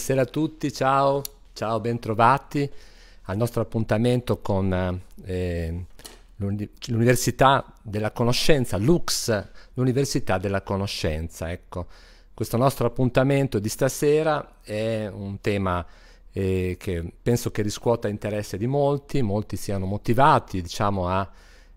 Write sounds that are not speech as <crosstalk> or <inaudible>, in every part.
Buonasera a tutti, ciao, ciao, bentrovati al nostro appuntamento con eh, l'Università della Conoscenza, l'UX, l'Università della Conoscenza. Ecco, questo nostro appuntamento di stasera è un tema eh, che penso che riscuota interesse di molti, molti siano motivati diciamo, a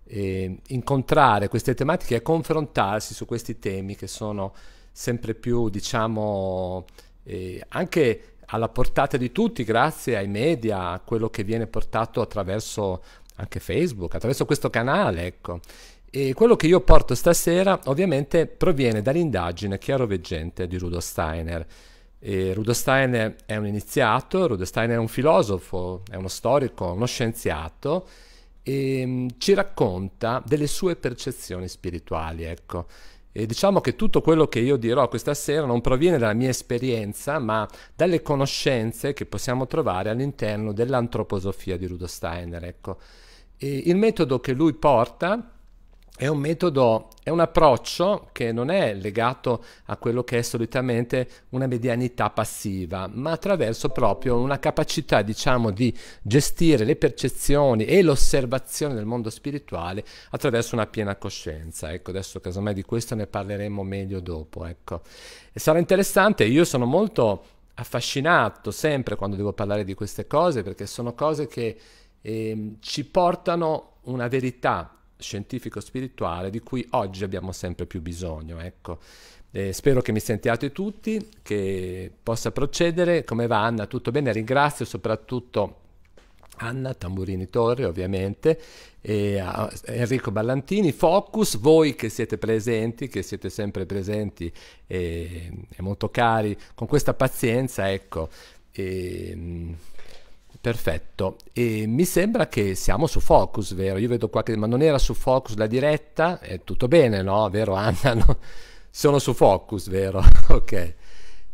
eh, incontrare queste tematiche e confrontarsi su questi temi che sono sempre più diciamo, eh, anche alla portata di tutti grazie ai media, a quello che viene portato attraverso anche Facebook, attraverso questo canale, ecco. E quello che io porto stasera ovviamente proviene dall'indagine chiaroveggente di Rudolf Steiner. E Rudolf Steiner è un iniziato, Rudolf Steiner è un filosofo, è uno storico, uno scienziato e mm, ci racconta delle sue percezioni spirituali, ecco. E diciamo che tutto quello che io dirò questa sera non proviene dalla mia esperienza, ma dalle conoscenze che possiamo trovare all'interno dell'antroposofia di Rudolf Steiner. Ecco. il metodo che lui porta è un metodo, è un approccio che non è legato a quello che è solitamente una medianità passiva, ma attraverso proprio una capacità, diciamo, di gestire le percezioni e l'osservazione del mondo spirituale attraverso una piena coscienza. Ecco, adesso casomai di questo ne parleremo meglio dopo, ecco. E sarà interessante, io sono molto affascinato sempre quando devo parlare di queste cose perché sono cose che eh, ci portano una verità scientifico-spirituale di cui oggi abbiamo sempre più bisogno. Ecco. Eh, spero che mi sentiate tutti, che possa procedere. Come va Anna? Tutto bene? Ringrazio soprattutto Anna Tamburini Torre ovviamente, e Enrico Ballantini, Focus, voi che siete presenti, che siete sempre presenti e, e molto cari, con questa pazienza, ecco. E, ehm, Perfetto, e mi sembra che siamo su Focus, vero? Io vedo qua che, ma non era su Focus la diretta, è tutto bene, no? Vero Anna? <laughs> No? Sono su Focus, vero? <laughs> ok,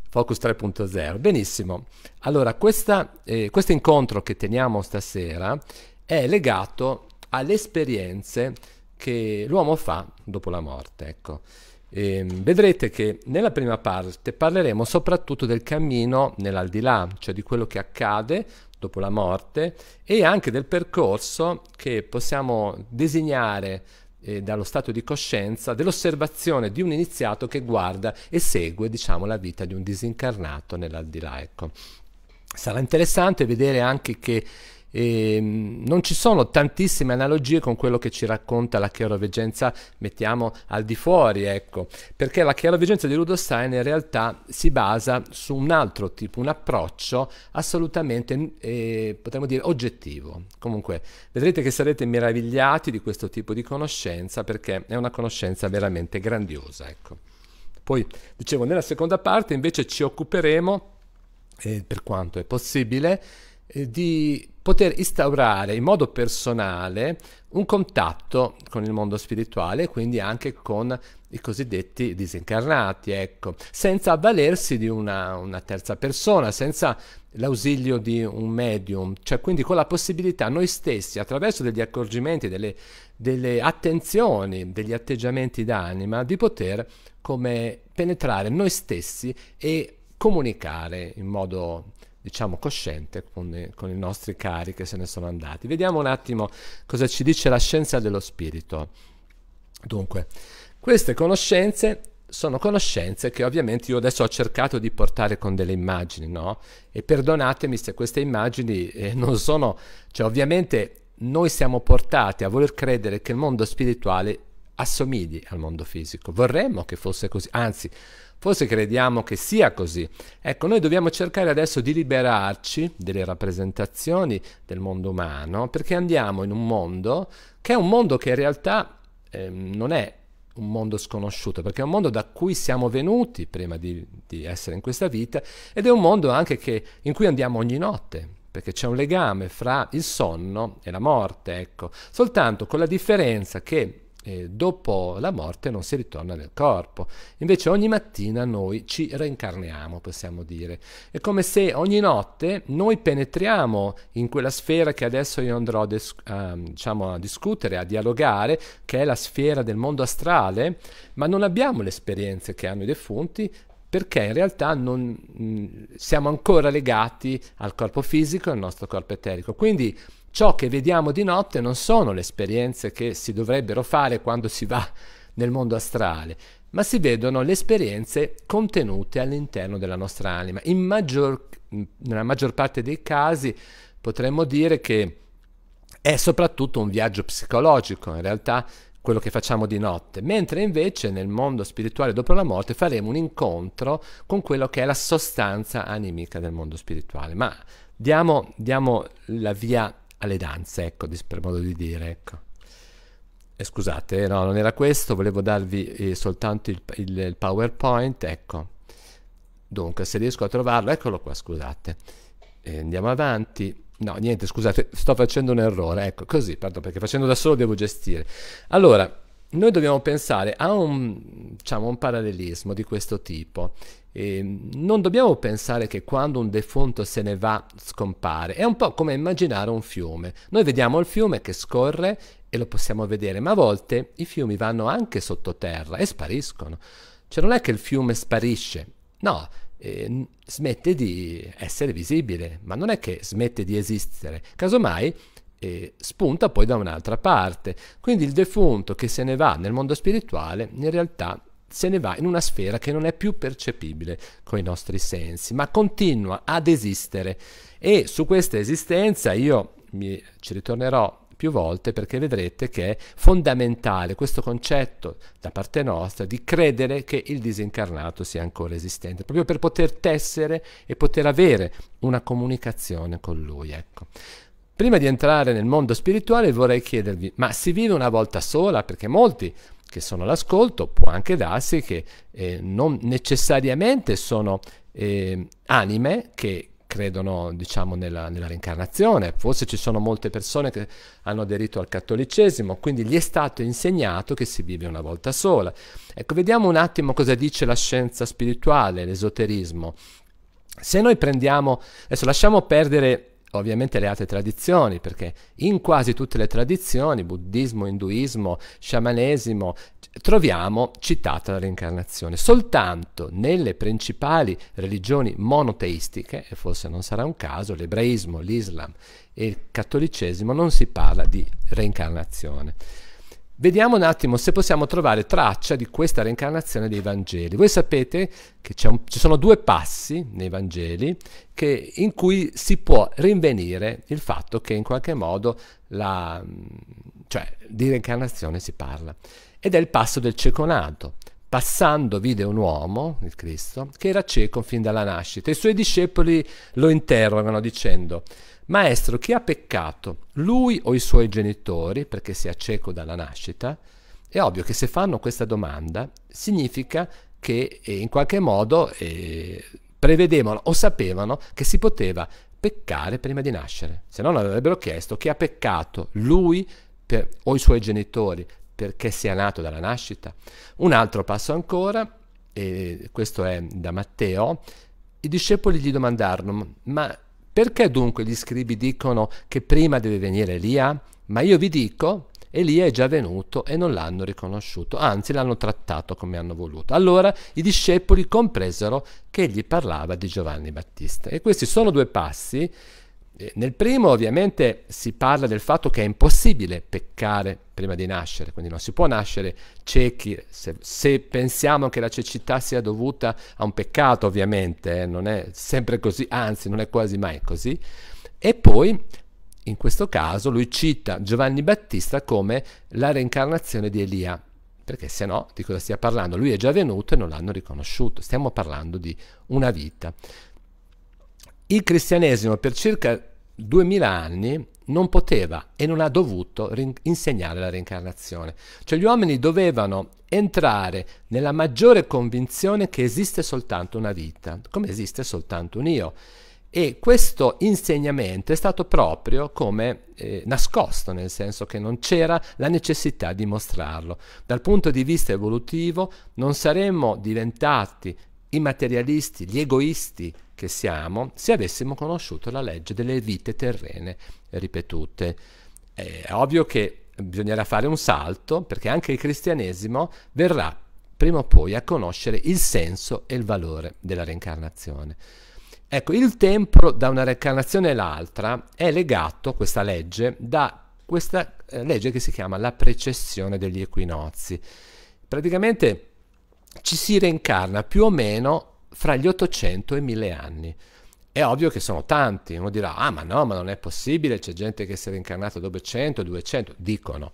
Focus 3.0, benissimo. Allora, questa, eh, questo incontro che teniamo stasera è legato alle esperienze che l'uomo fa dopo la morte, ecco. E ehm, vedrete che nella prima parte parleremo soprattutto del cammino nell'aldilà, cioè di quello che accade dopo la morte e anche del percorso che possiamo disegnare eh, dallo stato di coscienza dell'osservazione di un iniziato che guarda e segue diciamo, la vita di un disincarnato nell'aldilà. Ecco. Sarà interessante vedere anche che e ehm, non ci sono tantissime analogie con quello che ci racconta la chiaroveggenza, mettiamo al di fuori, ecco, perché la chiaroveggenza di Rudolf Stein in realtà si basa su un altro tipo, un approccio assolutamente, mm, eh, potremmo dire, oggettivo. Comunque, vedrete che sarete meravigliati di questo tipo di conoscenza perché è una conoscenza veramente grandiosa, ecco. Poi, dicevo, nella seconda parte invece ci occuperemo, eh, per quanto è possibile, eh, di poter instaurare in modo personale un contatto con il mondo spirituale e quindi anche con i cosiddetti disincarnati, ecco, senza avvalersi di una, una terza persona, senza l'ausilio di un medium, cioè quindi con la possibilità noi stessi, attraverso degli accorgimenti, delle, delle attenzioni, degli atteggiamenti d'anima, di poter come penetrare noi stessi e comunicare in modo diciamo cosciente con, con, i nostri cari che se ne sono andati. Vediamo un attimo cosa ci dice la scienza dello spirito. Dunque, queste conoscenze sono conoscenze che ovviamente io adesso ho cercato di portare con delle immagini, no? E perdonatemi se queste immagini eh, <laughs> non sono, cioè ovviamente noi siamo portati a voler credere che il mondo spirituale assomigli al mondo fisico. Vorremmo che fosse così, anzi, Forse crediamo che sia così. Ecco, noi dobbiamo cercare adesso di liberarci delle rappresentazioni del mondo umano, perché andiamo in un mondo che è un mondo che in realtà eh, non è un mondo sconosciuto, perché è un mondo da cui siamo venuti prima di, di essere in questa vita ed è un mondo anche che, in cui andiamo ogni notte, perché c'è un legame fra il sonno e la morte, ecco, soltanto con la differenza che eh, dopo la morte non si ritorna nel corpo. Invece ogni mattina noi ci reincarniamo, possiamo dire. È come se ogni notte noi penetriamo in quella sfera che adesso io andrò a, a, diciamo, a discutere, a dialogare, che è la sfera del mondo astrale, ma non abbiamo le esperienze che hanno i defunti, perché in realtà non, mh, mm, siamo ancora legati al corpo fisico e al nostro corpo eterico. Quindi Ciò che vediamo di notte non sono le esperienze che si dovrebbero fare quando si va nel mondo astrale, ma si vedono le esperienze contenute all'interno della nostra anima. Maggior, mm, nella maggior parte dei casi potremmo dire che è soprattutto un viaggio psicologico, in realtà quello che facciamo di notte, mentre invece nel mondo spirituale dopo la morte faremo un incontro con quello che è la sostanza animica del mondo spirituale. Ma diamo, diamo la via alle danze, ecco, per modo di dire, ecco. Eh, scusate, eh, no, non era questo, volevo darvi eh, soltanto il, il, il, PowerPoint, ecco. Dunque, se riesco a trovarlo, eccolo qua, scusate. Eh, andiamo avanti. No, niente, scusate, sto facendo un errore, ecco, così, pardon, perché facendo da solo devo gestire. Allora, noi dobbiamo pensare a un, diciamo, un parallelismo di questo tipo eh, non dobbiamo pensare che quando un defunto se ne va scompare, è un po' come immaginare un fiume. Noi vediamo il fiume che scorre e lo possiamo vedere, ma a volte i fiumi vanno anche sottoterra e spariscono. Cioè non è che il fiume sparisce, no, eh, smette di essere visibile, ma non è che smette di esistere. Casomai eh, spunta poi da un'altra parte. Quindi il defunto che se ne va nel mondo spirituale in realtà se ne va in una sfera che non è più percepibile con i nostri sensi, ma continua ad esistere. E su questa esistenza io mi, ci ritornerò più volte perché vedrete che è fondamentale questo concetto da parte nostra di credere che il disincarnato sia ancora esistente, proprio per poter tessere e poter avere una comunicazione con lui. Ecco. Prima di entrare nel mondo spirituale vorrei chiedervi, ma si vive una volta sola? Perché molti che sono l'ascolto, può anche darsi che eh, non necessariamente sono eh, anime che credono diciamo, nella, nella, reincarnazione, forse ci sono molte persone che hanno aderito al cattolicesimo, quindi gli è stato insegnato che si vive una volta sola. Ecco, vediamo un attimo cosa dice la scienza spirituale, l'esoterismo. Se noi prendiamo, adesso lasciamo perdere ovviamente le altre tradizioni, perché in quasi tutte le tradizioni, buddismo, induismo, sciamanesimo, troviamo citata la reincarnazione. Soltanto nelle principali religioni monoteistiche, e forse non sarà un caso, l'ebraismo, l'islam e il cattolicesimo, non si parla di reincarnazione. Vediamo un attimo se possiamo trovare traccia di questa reincarnazione dei Vangeli. Voi sapete che un, ci sono due passi nei Vangeli che, in cui si può rinvenire il fatto che in qualche modo la, mm, cioè, di reincarnazione si parla. Ed è il passo del cieco nato. Passando vide un uomo, il Cristo, che era cieco fin dalla nascita. I suoi discepoli lo interrogano dicendo Maestro, chi ha peccato? Lui o i suoi genitori, perché si è cieco dalla nascita? È ovvio che se fanno questa domanda significa che eh, in qualche modo eh, prevedevano o sapevano che si poteva peccare prima di nascere, se no non avrebbero chiesto chi ha peccato, lui per, o i suoi genitori, perché sia nato dalla nascita. Un altro passo ancora, e eh, questo è da Matteo, i discepoli gli domandarono, ma perché dunque gli scribi dicono che prima deve venire Elia? Ma io vi dico, Elia è già venuto e non l'hanno riconosciuto, anzi l'hanno trattato come hanno voluto. Allora i discepoli compresero che egli parlava di Giovanni Battista. E questi sono due passi eh, nel primo ovviamente si parla del fatto che è impossibile peccare prima di nascere, quindi non si può nascere ciechi, se, se pensiamo che la cecità sia dovuta a un peccato ovviamente, eh, non è sempre così, anzi non è quasi mai così. E poi in questo caso lui cita Giovanni Battista come la reincarnazione di Elia, perché se no di cosa stia parlando? Lui è già venuto e non l'hanno riconosciuto, stiamo parlando di una vita. Il cristianesimo per circa 2000 anni non poteva e non ha dovuto insegnare la reincarnazione. Cioè gli uomini dovevano entrare nella maggiore convinzione che esiste soltanto una vita, come esiste soltanto un io. E questo insegnamento è stato proprio come eh, nascosto, nel senso che non c'era la necessità di mostrarlo. Dal punto di vista evolutivo non saremmo diventati i materialisti, gli egoisti, che siamo se avessimo conosciuto la legge delle vite terrene ripetute. È ovvio che bisognerà fare un salto perché anche il cristianesimo verrà prima o poi a conoscere il senso e il valore della reincarnazione. Ecco, il tempo da una reincarnazione all'altra è legato, questa legge, da questa eh, legge che si chiama la precessione degli equinozi. Praticamente ci si reincarna più o meno fra gli 800 e i 1000 anni. È ovvio che sono tanti, uno dirà, ah ma no, ma non è possibile, c'è gente che si è reincarnata dopo 100, 200, dicono.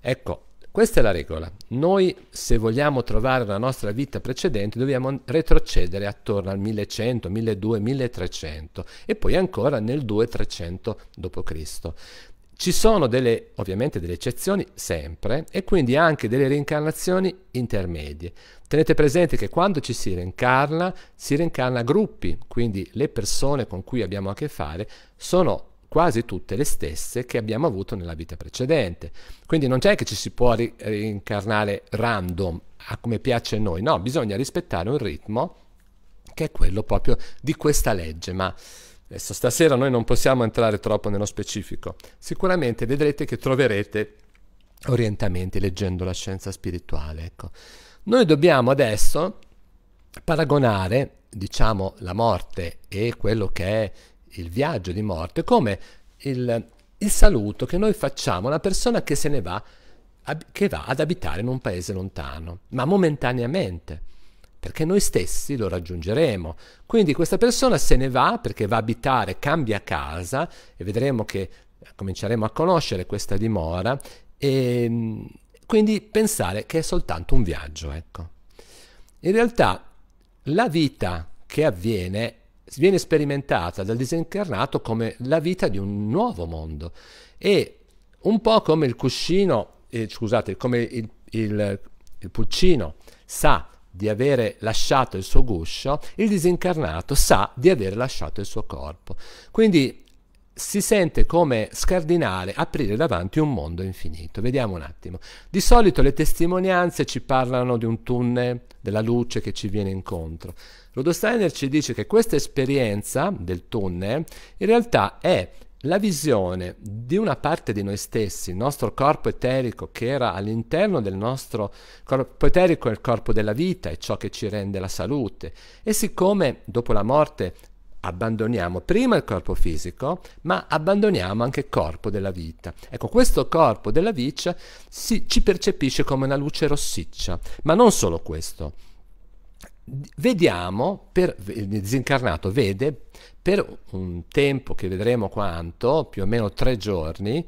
Ecco, questa è la regola. Noi, se vogliamo trovare la nostra vita precedente, dobbiamo retrocedere attorno al 1100, 1200, 1300 e poi ancora nel 2300 d.C. Ci sono delle, ovviamente delle eccezioni sempre e quindi anche delle reincarnazioni intermedie. Tenete presente che quando ci si reincarna, si reincarna a gruppi, quindi le persone con cui abbiamo a che fare sono quasi tutte le stesse che abbiamo avuto nella vita precedente. Quindi non c'è che ci si può ri- reincarnare random, a come piace a noi, no, bisogna rispettare un ritmo che è quello proprio di questa legge, ma adesso stasera noi non possiamo entrare troppo nello specifico. Sicuramente vedrete che troverete orientamenti leggendo la scienza spirituale, ecco. Noi dobbiamo adesso paragonare, diciamo, la morte e quello che è il viaggio di morte come il, il saluto che noi facciamo a una persona che se ne va, che va ad abitare in un paese lontano, ma momentaneamente perché noi stessi lo raggiungeremo. Quindi questa persona se ne va perché va a abitare, cambia casa e vedremo che cominceremo a conoscere questa dimora e quindi pensare che è soltanto un viaggio, ecco. In realtà la vita che avviene viene sperimentata dal disincarnato come la vita di un nuovo mondo e un po' come il cuscino, eh, scusate, come il, il, il pulcino sa di avere lasciato il suo guscio, il disincarnato sa di aver lasciato il suo corpo. Quindi si sente come scardinale aprire davanti un mondo infinito. Vediamo un attimo. Di solito le testimonianze ci parlano di un tunnel, della luce che ci viene incontro. Rodosteiner ci dice che questa esperienza del tunnel in realtà è la visione di una parte di noi stessi, il nostro corpo eterico che era all'interno del nostro corpo eterico, è il corpo della vita, è ciò che ci rende la salute. E siccome dopo la morte abbandoniamo prima il corpo fisico, ma abbandoniamo anche il corpo della vita. Ecco, questo corpo della vita si, ci percepisce come una luce rossiccia, ma non solo questo. Vediamo, per, il disincarnato vede, per un tempo che vedremo quanto, più o meno tre giorni,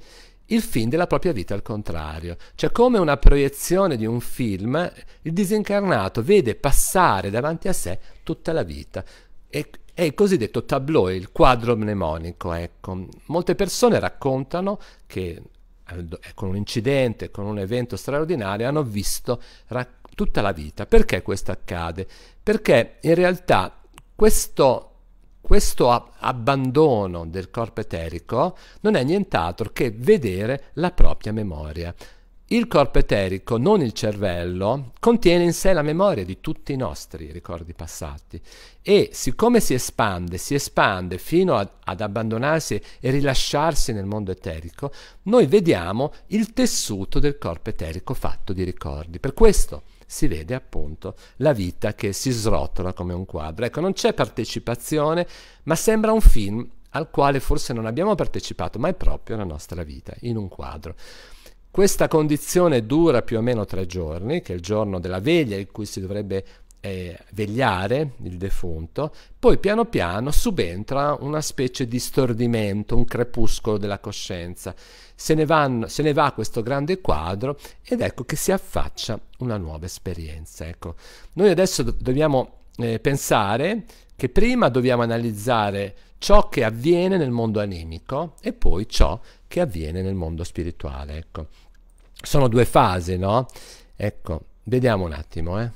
il fin della propria vita al contrario, cioè come una proiezione di un film, il disincarnato vede passare davanti a sé tutta la vita e è il cosiddetto tableau, il quadro mnemonico. Ecco. Molte persone raccontano che eh, eh, con un incidente, con un evento straordinario, hanno visto tutta la vita. Perché questo accade? Perché in realtà questo, questo ab abbandono del corpo eterico non è nient'altro che vedere la propria memoria. Il corpo eterico, non il cervello, contiene in sé la memoria di tutti i nostri ricordi passati e siccome si espande, si espande fino a, ad abbandonarsi e rilasciarsi nel mondo eterico, noi vediamo il tessuto del corpo eterico fatto di ricordi. Per questo si vede appunto la vita che si srotola come un quadro. Ecco, non c'è partecipazione, ma sembra un film al quale forse non abbiamo partecipato, ma è proprio la nostra vita, in un quadro. Questa condizione dura più o meno tre giorni, che è il giorno della veglia in cui si dovrebbe eh, vegliare il defunto, poi piano piano subentra una specie di stordimento, un crepuscolo della coscienza. Se ne, vanno, se ne va questo grande quadro ed ecco che si affaccia una nuova esperienza. Ecco. Noi adesso do- dobbiamo eh, pensare che prima dobbiamo analizzare ciò che avviene nel mondo animico e poi ciò che avviene nel mondo spirituale. Ecco sono due fasi, no? Ecco, vediamo un attimo, eh.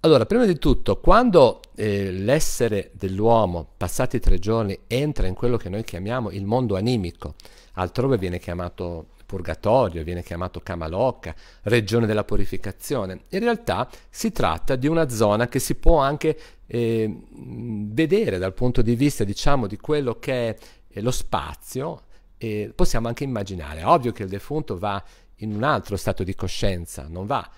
Allora, prima di tutto, quando eh, l'essere dell'uomo, passati tre giorni, entra in quello che noi chiamiamo il mondo animico, altrove viene chiamato purgatorio, viene chiamato Kamaloka, regione della purificazione, in realtà si tratta di una zona che si può anche eh, vedere dal punto di vista, diciamo, di quello che è lo spazio, eh, possiamo anche immaginare. Ovvio che il defunto va in un altro stato di coscienza, non va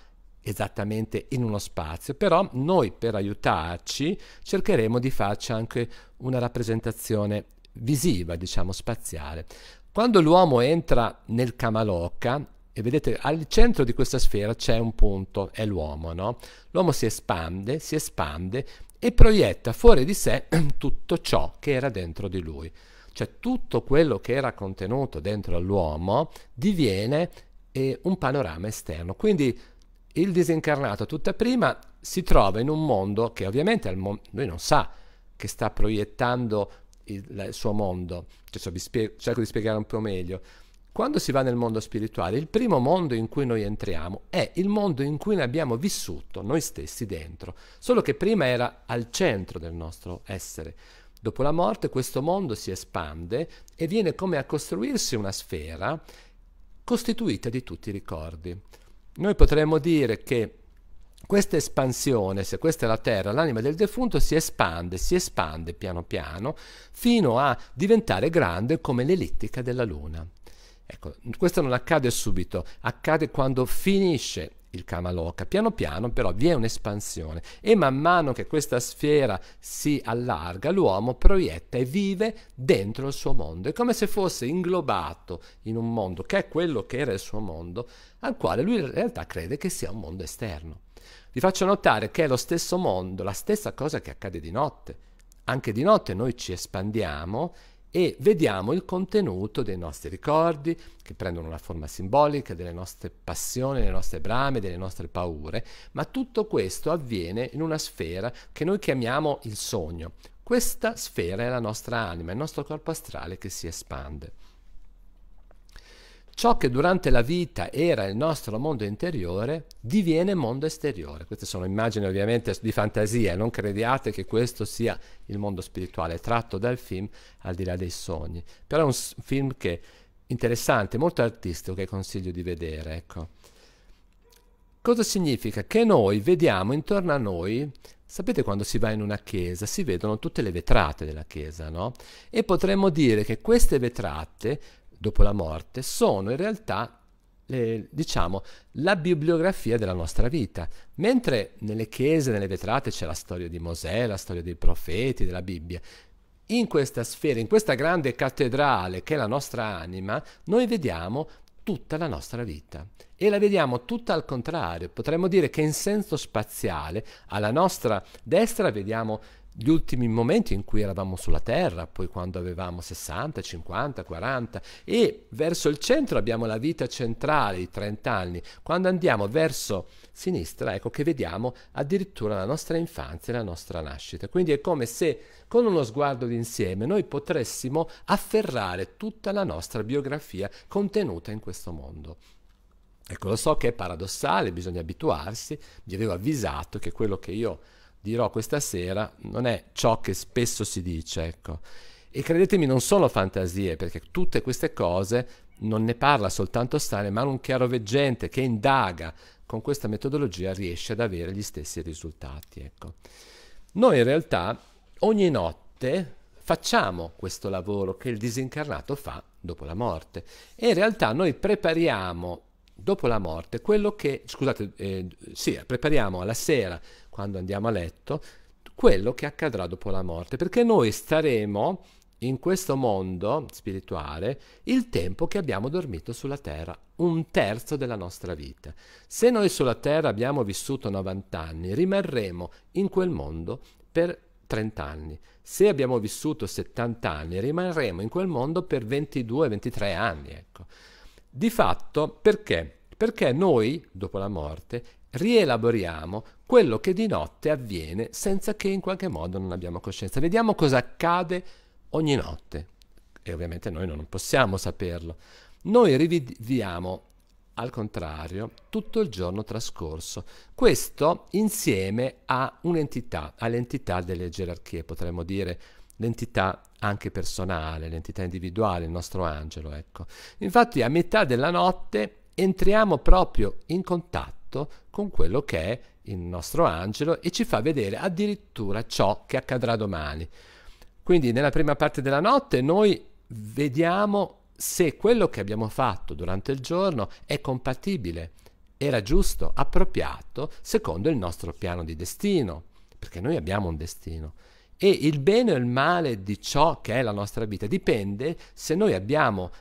esattamente in uno spazio, però noi per aiutarci cercheremo di farci anche una rappresentazione visiva, diciamo spaziale. Quando l'uomo entra nel Kamaloka, e vedete al centro di questa sfera c'è un punto, è l'uomo, no? L'uomo si espande, si espande e proietta fuori di sé <clears throat> tutto ciò che era dentro di lui. Cioè tutto quello che era contenuto dentro all'uomo diviene eh, un panorama esterno. Quindi il disincarnato tutta prima si trova in un mondo che ovviamente mo- lui non sa che sta proiettando il, il suo mondo. Cioè, spie- cerco di spiegare un po' meglio. Quando si va nel mondo spirituale, il primo mondo in cui noi entriamo è il mondo in cui ne abbiamo vissuto noi stessi dentro, solo che prima era al centro del nostro essere. Dopo la morte questo mondo si espande e viene come a costruirsi una sfera costituita di tutti i ricordi. Noi potremmo dire che questa espansione, se questa è la terra, l'anima del defunto si espande, si espande piano piano fino a diventare grande come l'ellittica della luna. Ecco, questo non accade subito, accade quando finisce il Kamaloka. Piano piano però vi è un'espansione e man mano che questa sfera si allarga l'uomo proietta e vive dentro il suo mondo. È come se fosse inglobato in un mondo che è quello che era il suo mondo, al quale lui in realtà crede che sia un mondo esterno. Vi faccio notare che è lo stesso mondo, la stessa cosa che accade di notte. Anche di notte noi ci espandiamo e vediamo il contenuto dei nostri ricordi che prendono una forma simbolica, delle nostre passioni, delle nostre brame, delle nostre paure, ma tutto questo avviene in una sfera che noi chiamiamo il sogno. Questa sfera è la nostra anima, il nostro corpo astrale che si espande ciò che durante la vita era il nostro mondo interiore diviene mondo esteriore. Queste sono immagini ovviamente di fantasia, non crediate che questo sia il mondo spirituale tratto dal film Al di là dei sogni, però è un film che interessante, molto artistico che consiglio di vedere, ecco. Cosa significa? Che noi vediamo intorno a noi Sapete quando si va in una chiesa si vedono tutte le vetrate della chiesa, no? E potremmo dire che queste vetrate dopo la morte sono in realtà eh, diciamo, la bibliografia della nostra vita. Mentre nelle chiese, nelle vetrate c'è la storia di Mosè, la storia dei profeti, della Bibbia, in questa sfera, in questa grande cattedrale che è la nostra anima, noi vediamo tutta la nostra vita e la vediamo tutta al contrario. Potremmo dire che in senso spaziale, alla nostra destra vediamo gli ultimi momenti in cui eravamo sulla Terra, poi quando avevamo 60, 50, 40 e verso il centro abbiamo la vita centrale di 30 anni, quando andiamo verso sinistra ecco che vediamo addirittura la nostra infanzia e la nostra nascita, quindi è come se con uno sguardo d'insieme noi potessimo afferrare tutta la nostra biografia contenuta in questo mondo. Ecco, lo so che è paradossale, bisogna abituarsi, vi avevo avvisato che quello che io dirò questa sera non è ciò che spesso si dice, ecco. E credetemi, non sono fantasie, perché tutte queste cose non ne parla soltanto Stane, ma un chiaroveggente che indaga con questa metodologia riesce ad avere gli stessi risultati. Ecco. Noi in realtà ogni notte facciamo questo lavoro che il disincarnato fa dopo la morte e in realtà noi prepariamo dopo la morte quello che, scusate, eh, sì, prepariamo alla sera quando andiamo a letto, quello che accadrà dopo la morte, perché noi staremo in questo mondo spirituale il tempo che abbiamo dormito sulla terra, un terzo della nostra vita. Se noi sulla terra abbiamo vissuto 90 anni, rimarremo in quel mondo per 30 anni. Se abbiamo vissuto 70 anni, rimarremo in quel mondo per 22-23 anni. Ecco. Di fatto, perché? Perché noi, dopo la morte, rielaboriamo quello che di notte avviene senza che in qualche modo non abbiamo coscienza. Vediamo cosa accade ogni notte. E ovviamente noi non possiamo saperlo. Noi riviviamo, al contrario, tutto il giorno trascorso. Questo insieme a un'entità, all'entità delle gerarchie, potremmo dire l'entità anche personale, l'entità individuale, il nostro angelo, ecco. Infatti a metà della notte entriamo proprio in contatto contatto con quello che è il nostro angelo e ci fa vedere addirittura ciò che accadrà domani. Quindi nella prima parte della notte noi vediamo se quello che abbiamo fatto durante il giorno è compatibile, era giusto, appropriato secondo il nostro piano di destino, perché noi abbiamo un destino. E il bene o il male di ciò che è la nostra vita dipende se noi abbiamo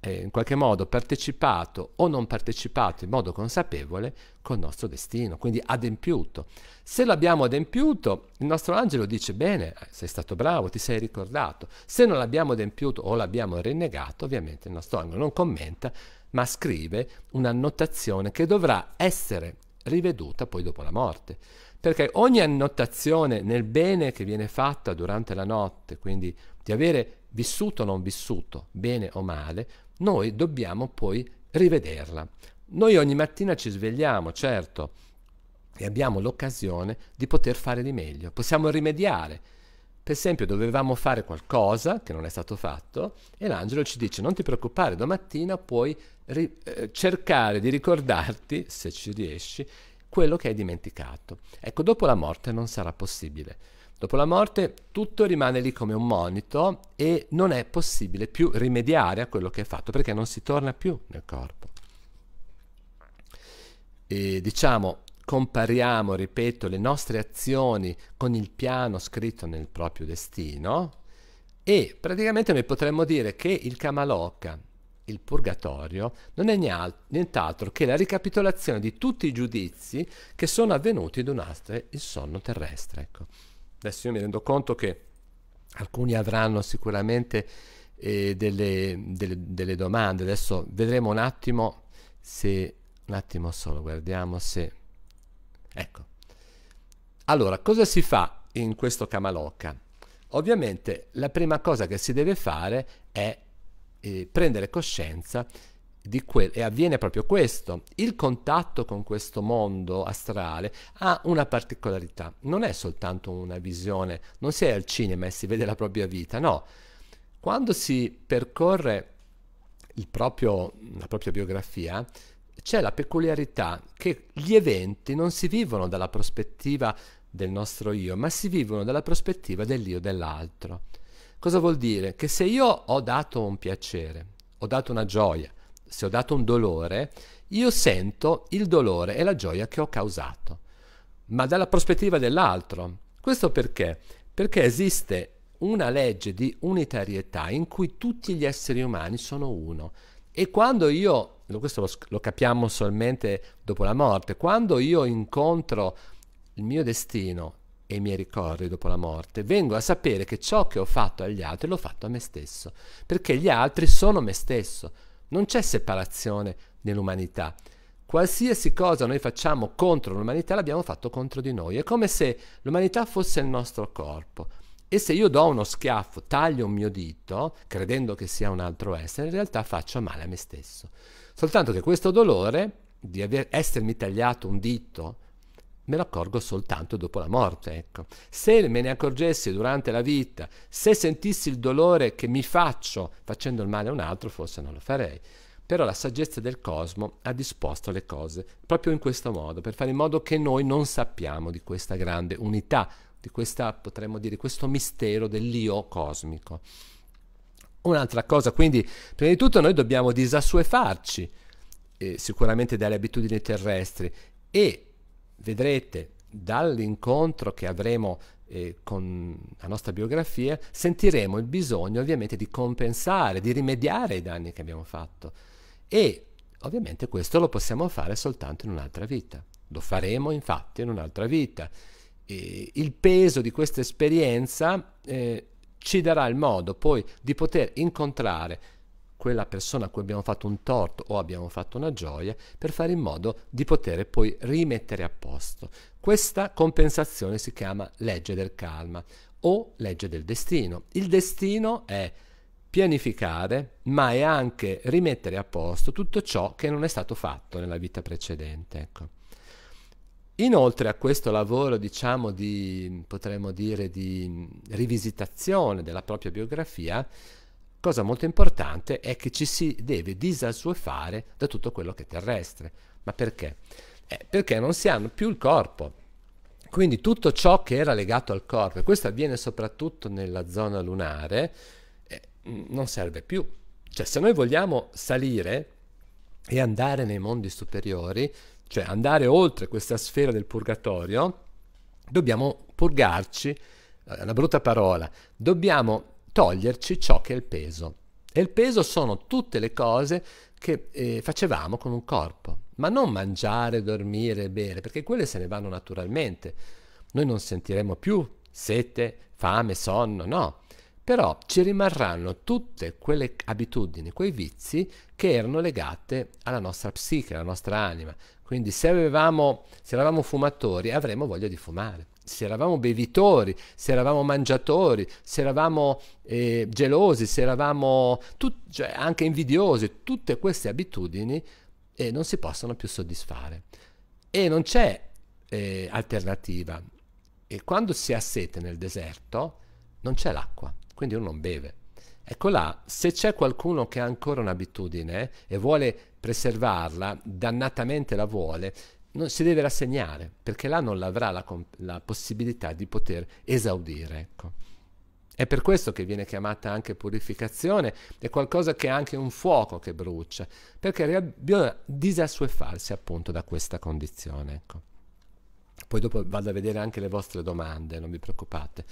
eh, in qualche modo partecipato o non partecipato in modo consapevole col nostro destino, quindi adempiuto. Se l'abbiamo adempiuto, il nostro angelo dice bene, sei stato bravo, ti sei ricordato. Se non l'abbiamo adempiuto o l'abbiamo rinnegato, ovviamente il nostro angelo non commenta, ma scrive un'annotazione che dovrà essere riveduta poi dopo la morte. Perché ogni annotazione nel bene che viene fatta durante la notte, quindi di avere vissuto o non vissuto, bene o male, noi dobbiamo poi rivederla. Noi ogni mattina ci svegliamo, certo, e abbiamo l'occasione di poter fare di meglio, possiamo rimediare. Per esempio, dovevamo fare qualcosa che non è stato fatto e l'angelo ci dice non ti preoccupare, domattina puoi ri- eh, cercare di ricordarti, se ci riesci, quello che hai dimenticato. Ecco, dopo la morte non sarà possibile. Dopo la morte tutto rimane lì come un monito e non è possibile più rimediare a quello che è fatto perché non si torna più nel corpo. E, diciamo, compariamo, ripeto, le nostre azioni con il piano scritto nel proprio destino e praticamente noi potremmo dire che il Kamaloka, il purgatorio, non è nient'altro che la ricapitolazione di tutti i giudizi che sono avvenuti durante il sonno terrestre. Ecco. Adesso io mi rendo conto che alcuni avranno sicuramente eh, delle, delle, delle domande, adesso vedremo un attimo se... Un attimo solo, guardiamo se... Ecco. Allora, cosa si fa in questo Kamalocca? Ovviamente la prima cosa che si deve fare è eh, prendere coscienza Que- e avviene proprio questo. Il contatto con questo mondo astrale ha una particolarità, non è soltanto una visione, non si è al cinema e si vede la propria vita, no. Quando si percorre proprio, la propria biografia, c'è la peculiarità che gli eventi non si vivono dalla prospettiva del nostro io, ma si vivono dalla prospettiva dell'io dell'altro. Cosa vuol dire? Che se io ho dato un piacere, ho dato una gioia, se ho dato un dolore, io sento il dolore e la gioia che ho causato, ma dalla prospettiva dell'altro. Questo perché? Perché esiste una legge di unitarietà in cui tutti gli esseri umani sono uno. E quando io, questo lo, lo capiamo solamente dopo la morte, quando io incontro il mio destino e i miei ricordi dopo la morte, vengo a sapere che ciò che ho fatto agli altri l'ho fatto a me stesso, perché gli altri sono me stesso, non c'è separazione nell'umanità. Qualsiasi cosa noi facciamo contro l'umanità l'abbiamo fatto contro di noi. È come se l'umanità fosse il nostro corpo. E se io do uno schiaffo, taglio un mio dito, credendo che sia un altro essere, in realtà faccio male a me stesso. Soltanto che questo dolore di aver, essermi tagliato un dito, me ne accorgo soltanto dopo la morte. Ecco. Se me ne accorgessi durante la vita, se sentissi il dolore che mi faccio facendo il male a un altro, forse non lo farei. Però la saggezza del cosmo ha disposto le cose proprio in questo modo, per fare in modo che noi non sappiamo di questa grande unità, di questa, potremmo dire, questo mistero dell'io cosmico. Un'altra cosa, quindi, prima di tutto noi dobbiamo disassuefarci eh, sicuramente dalle abitudini terrestri e vedrete dall'incontro che avremo eh, con la nostra biografia, sentiremo il bisogno ovviamente di compensare, di rimediare i danni che abbiamo fatto. E ovviamente questo lo possiamo fare soltanto in un'altra vita. Lo faremo infatti in un'altra vita. E il peso di questa esperienza eh, ci darà il modo poi di poter incontrare quella persona a cui abbiamo fatto un torto o abbiamo fatto una gioia, per fare in modo di poter poi rimettere a posto. Questa compensazione si chiama legge del calma o legge del destino. Il destino è pianificare, ma è anche rimettere a posto tutto ciò che non è stato fatto nella vita precedente. Ecco. Inoltre a questo lavoro, diciamo, di, potremmo dire di rivisitazione della propria biografia, Cosa molto importante è che ci si deve disalsuefare da tutto quello che è terrestre. Ma perché? Eh, perché non si hanno più il corpo. Quindi tutto ciò che era legato al corpo, e questo avviene soprattutto nella zona lunare, eh, non serve più. Cioè se noi vogliamo salire e andare nei mondi superiori, cioè andare oltre questa sfera del purgatorio, dobbiamo purgarci, eh, è una brutta parola, dobbiamo toglierci ciò che è il peso. E il peso sono tutte le cose che eh, facevamo con un corpo, ma non mangiare, dormire, bere, perché quelle se ne vanno naturalmente. Noi non sentiremo più sete, fame, sonno, no. Però ci rimarranno tutte quelle abitudini, quei vizi che erano legate alla nostra psiche, alla nostra anima. Quindi se, avevamo, se eravamo fumatori avremmo voglia di fumare se eravamo bevitori, se eravamo mangiatori, se eravamo eh, gelosi, se eravamo tut- cioè anche invidiosi, tutte queste abitudini eh, non si possono più soddisfare. E non c'è eh, alternativa. E quando si ha sete nel deserto non c'è l'acqua, quindi uno non beve. Ecco là, se c'è qualcuno che ha ancora un'abitudine e vuole preservarla, dannatamente la vuole, non, si deve rassegnare, perché là non avrà la, la possibilità di poter esaudire. Ecco. È per questo che viene chiamata anche purificazione, è qualcosa che è anche un fuoco che brucia, perché bisogna disassuefarsi appunto da questa condizione. Ecco. Poi dopo vado a vedere anche le vostre domande, non vi preoccupate.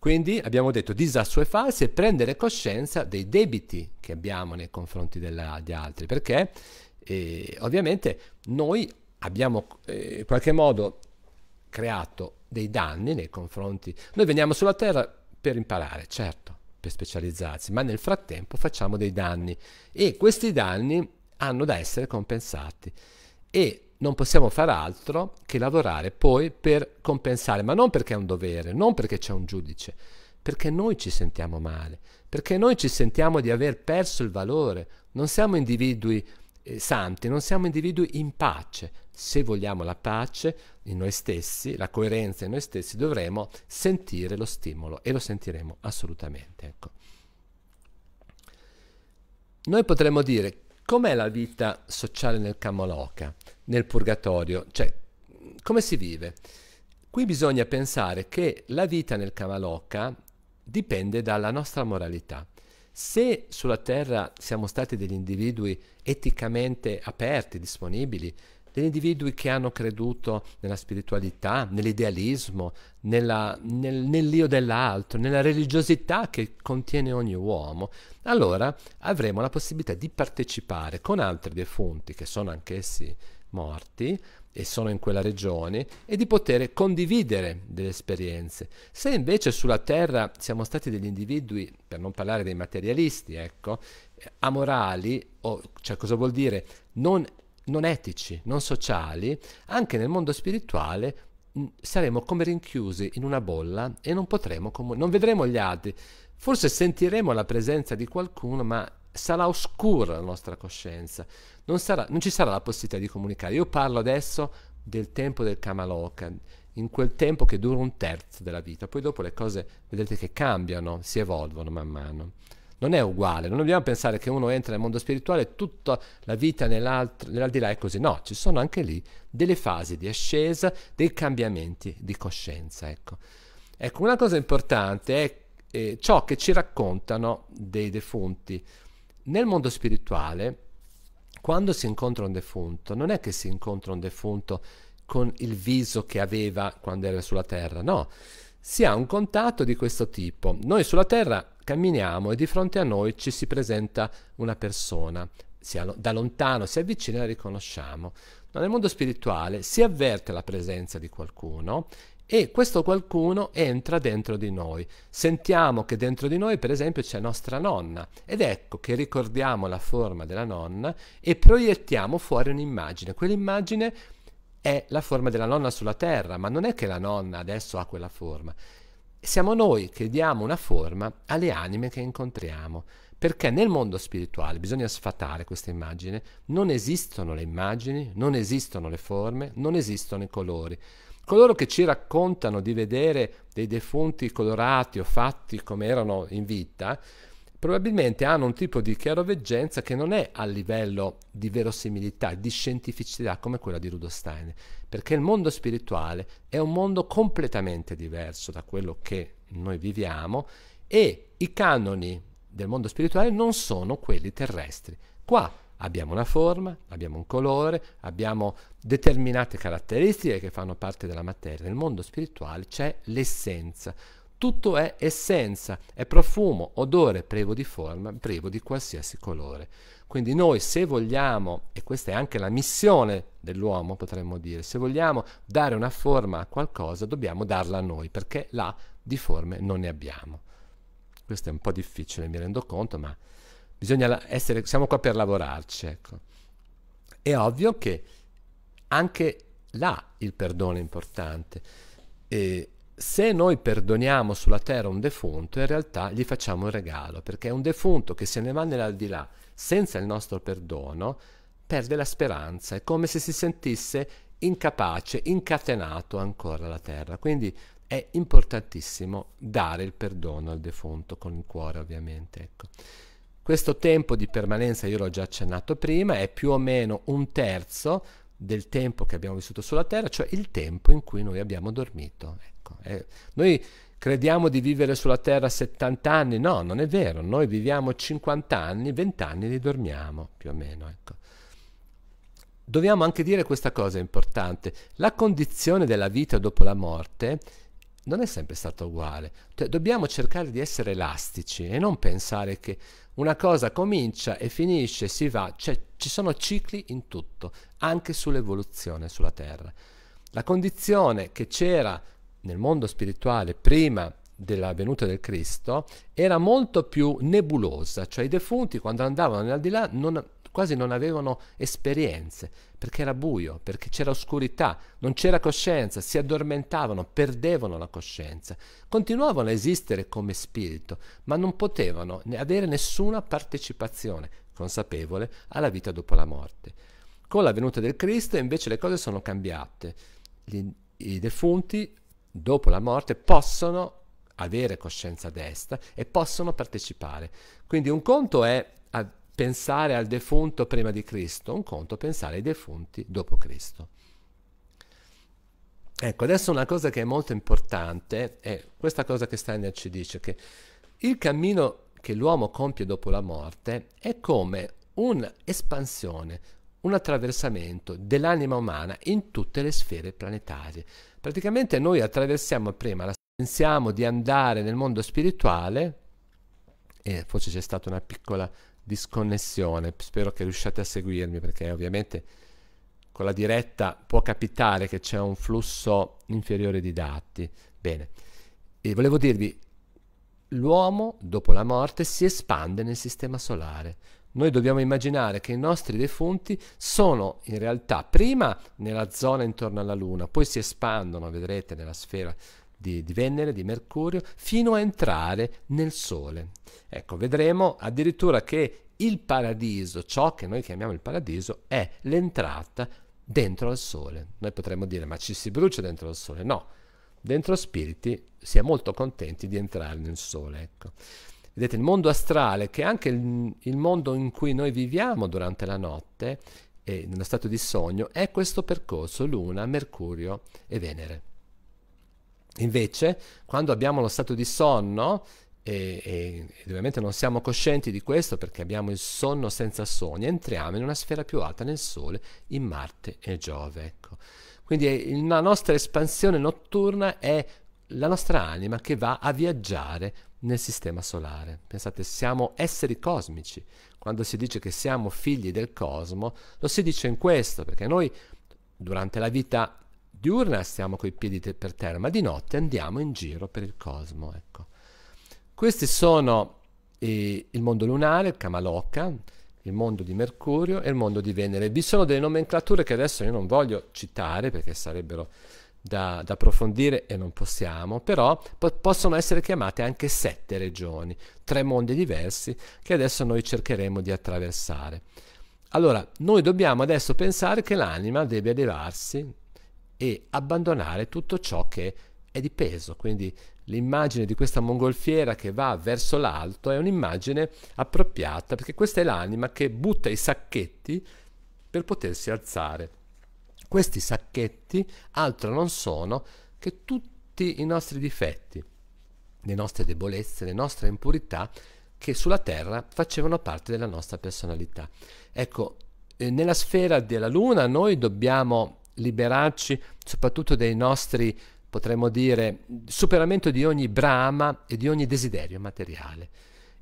Quindi abbiamo detto disassuefarsi e prendere coscienza dei debiti che abbiamo nei confronti della, di altri, perché eh, ovviamente noi abbiamo eh, in qualche modo creato dei danni nei confronti. Noi veniamo sulla Terra per imparare, certo, per specializzarsi, ma nel frattempo facciamo dei danni e questi danni hanno da essere compensati e non possiamo fare altro che lavorare poi per compensare, ma non perché è un dovere, non perché c'è un giudice, perché noi ci sentiamo male, perché noi ci sentiamo di aver perso il valore, non siamo individui eh, santi, non siamo individui in pace, se vogliamo la pace in noi stessi, la coerenza in noi stessi, dovremo sentire lo stimolo e lo sentiremo assolutamente. Ecco. Noi potremmo dire com'è la vita sociale nel Kamaloka, nel purgatorio, cioè come si vive? Qui bisogna pensare che la vita nel Kamaloka dipende dalla nostra moralità. Se sulla Terra siamo stati degli individui eticamente aperti, disponibili, degli individui che hanno creduto nella spiritualità, nell'idealismo, nella, nel, nell'io dell'altro, nella religiosità che contiene ogni uomo, allora avremo la possibilità di partecipare con altri defunti che sono anch'essi morti e sono in quella regione e di poter condividere delle esperienze. Se invece sulla Terra siamo stati degli individui, per non parlare dei materialisti, ecco, amorali, o, cioè cosa vuol dire? Non non etici, non sociali, anche nel mondo spirituale mm, saremo come rinchiusi in una bolla e non potremo comunicare, non vedremo gli altri, forse sentiremo la presenza di qualcuno, ma sarà oscura la nostra coscienza, non, sarà, non ci sarà la possibilità di comunicare. Io parlo adesso del tempo del Kamaloka, in quel tempo che dura un terzo della vita, poi dopo le cose vedete che cambiano, si evolvono man mano non è uguale, non dobbiamo pensare che uno entra nel mondo spirituale e tutta la vita nell'altro, nell'aldilà è così, no, ci sono anche lì delle fasi di ascesa, dei cambiamenti di coscienza, ecco. Ecco, una cosa importante è eh, ciò che ci raccontano dei defunti. Nel mondo spirituale, quando si incontra un defunto, non è che si incontra un defunto con il viso che aveva quando era sulla terra, no, si ha un contatto di questo tipo. Noi sulla terra Camminiamo e di fronte a noi ci si presenta una persona, da lontano si avvicina e la riconosciamo. Ma nel mondo spirituale si avverte la presenza di qualcuno e questo qualcuno entra dentro di noi. Sentiamo che dentro di noi, per esempio, c'è nostra nonna ed ecco che ricordiamo la forma della nonna e proiettiamo fuori un'immagine. Quell'immagine è la forma della nonna sulla terra, ma non è che la nonna adesso ha quella forma siamo noi che diamo una forma alle anime che incontriamo. Perché nel mondo spirituale, bisogna sfatare questa immagine, non esistono le immagini, non esistono le forme, non esistono i colori. Coloro che ci raccontano di vedere dei defunti colorati o fatti come erano in vita, probabilmente hanno un tipo di chiaroveggenza che non è a livello di verosimilità, di scientificità come quella di Rudolf Steiner, perché il mondo spirituale è un mondo completamente diverso da quello che noi viviamo e i canoni del mondo spirituale non sono quelli terrestri. Qua abbiamo una forma, abbiamo un colore, abbiamo determinate caratteristiche che fanno parte della materia. Nel mondo spirituale c'è l'essenza tutto è essenza, è profumo, odore privo di forma, privo di qualsiasi colore. Quindi noi se vogliamo, e questa è anche la missione dell'uomo potremmo dire, se vogliamo dare una forma a qualcosa dobbiamo darla a noi perché là di forme non ne abbiamo. Questo è un po' difficile, mi rendo conto, ma bisogna essere, siamo qua per lavorarci. Ecco. È ovvio che anche là il perdono è importante. E se noi perdoniamo sulla terra un defunto, in realtà gli facciamo un regalo, perché un defunto che se ne va nell'aldilà senza il nostro perdono, perde la speranza, è come se si sentisse incapace, incatenato ancora alla terra. Quindi è importantissimo dare il perdono al defunto con il cuore ovviamente. Ecco. Questo tempo di permanenza, io l'ho già accennato prima, è più o meno un terzo del tempo che abbiamo vissuto sulla Terra, cioè il tempo in cui noi abbiamo dormito. Ecco, eh, noi crediamo di vivere sulla Terra 70 anni, no, non è vero, noi viviamo 50 anni, 20 anni li dormiamo più o meno. Ecco. Dobbiamo anche dire questa cosa importante, la condizione della vita dopo la morte non è sempre stata uguale, cioè, dobbiamo cercare di essere elastici e non pensare che una cosa comincia e finisce, si va, cioè, ci sono cicli in tutto, anche sull'evoluzione sulla Terra. La condizione che c'era nel mondo spirituale prima della venuta del Cristo era molto più nebulosa, cioè i defunti quando andavano di là non quasi non avevano esperienze, perché era buio, perché c'era oscurità, non c'era coscienza, si addormentavano, perdevano la coscienza. Continuavano a esistere come spirito, ma non potevano avere nessuna partecipazione consapevole alla vita dopo la morte. Con la venuta del Cristo invece le cose sono cambiate. Gli, I defunti dopo la morte possono avere coscienza destra e possono partecipare. Quindi un conto è a pensare al defunto prima di Cristo, un conto pensare ai defunti dopo Cristo. Ecco, adesso una cosa che è molto importante è questa cosa che Steiner ci dice, che il cammino che l'uomo compie dopo la morte è come un'espansione, un attraversamento dell'anima umana in tutte le sfere planetarie. Praticamente noi attraversiamo prima, pensiamo di andare nel mondo spirituale, e forse c'è stata una piccola disconnessione. Spero che riusciate a seguirmi perché ovviamente con la diretta può capitare che c'è un flusso inferiore di dati. Bene, e volevo dirvi, l'uomo dopo la morte si espande nel sistema solare. Noi dobbiamo immaginare che i nostri defunti sono in realtà prima nella zona intorno alla Luna, poi si espandono, vedrete, nella sfera di, di, Venere, di Mercurio, fino a entrare nel Sole. Ecco, vedremo addirittura che il paradiso, ciò che noi chiamiamo il paradiso, è l'entrata dentro al Sole. Noi potremmo dire, ma ci si brucia dentro al Sole? No, dentro spiriti si è molto contenti di entrare nel Sole. Ecco. Vedete, il mondo astrale, che è anche il, il mondo in cui noi viviamo durante la notte, nello stato di sogno, è questo percorso Luna, Mercurio e Venere. Invece, quando abbiamo lo stato di sonno, e, e, ed ovviamente non siamo coscienti di questo perché abbiamo il sonno senza sogni, entriamo in una sfera più alta nel Sole, in Marte e Giove. Ecco. Quindi la nostra espansione notturna è la nostra anima che va a viaggiare nel sistema solare. Pensate, siamo esseri cosmici. Quando si dice che siamo figli del cosmo, lo si dice in questo, perché noi durante la vita diurna stiamo coi piedi te per terra, ma di notte andiamo in giro per il cosmo. Ecco. Questi sono eh, il mondo lunare, il Kamaloka, il mondo di Mercurio e il mondo di Venere. Vi sono delle nomenclature che adesso io non voglio citare perché sarebbero da, da approfondire e non possiamo, però po- possono essere chiamate anche sette regioni, tre mondi diversi che adesso noi cercheremo di attraversare. Allora, noi dobbiamo adesso pensare che l'anima deve elevarsi e abbandonare tutto ciò che è di peso. Quindi l'immagine di questa mongolfiera che va verso l'alto è un'immagine appropriata perché questa è l'anima che butta i sacchetti per potersi alzare. Questi sacchetti altro non sono che tutti i nostri difetti, le nostre debolezze, le nostre impurità che sulla terra facevano parte della nostra personalità. Ecco, eh, nella sfera della Luna noi dobbiamo liberarci soprattutto dei nostri, potremmo dire, superamento di ogni brama e di ogni desiderio materiale.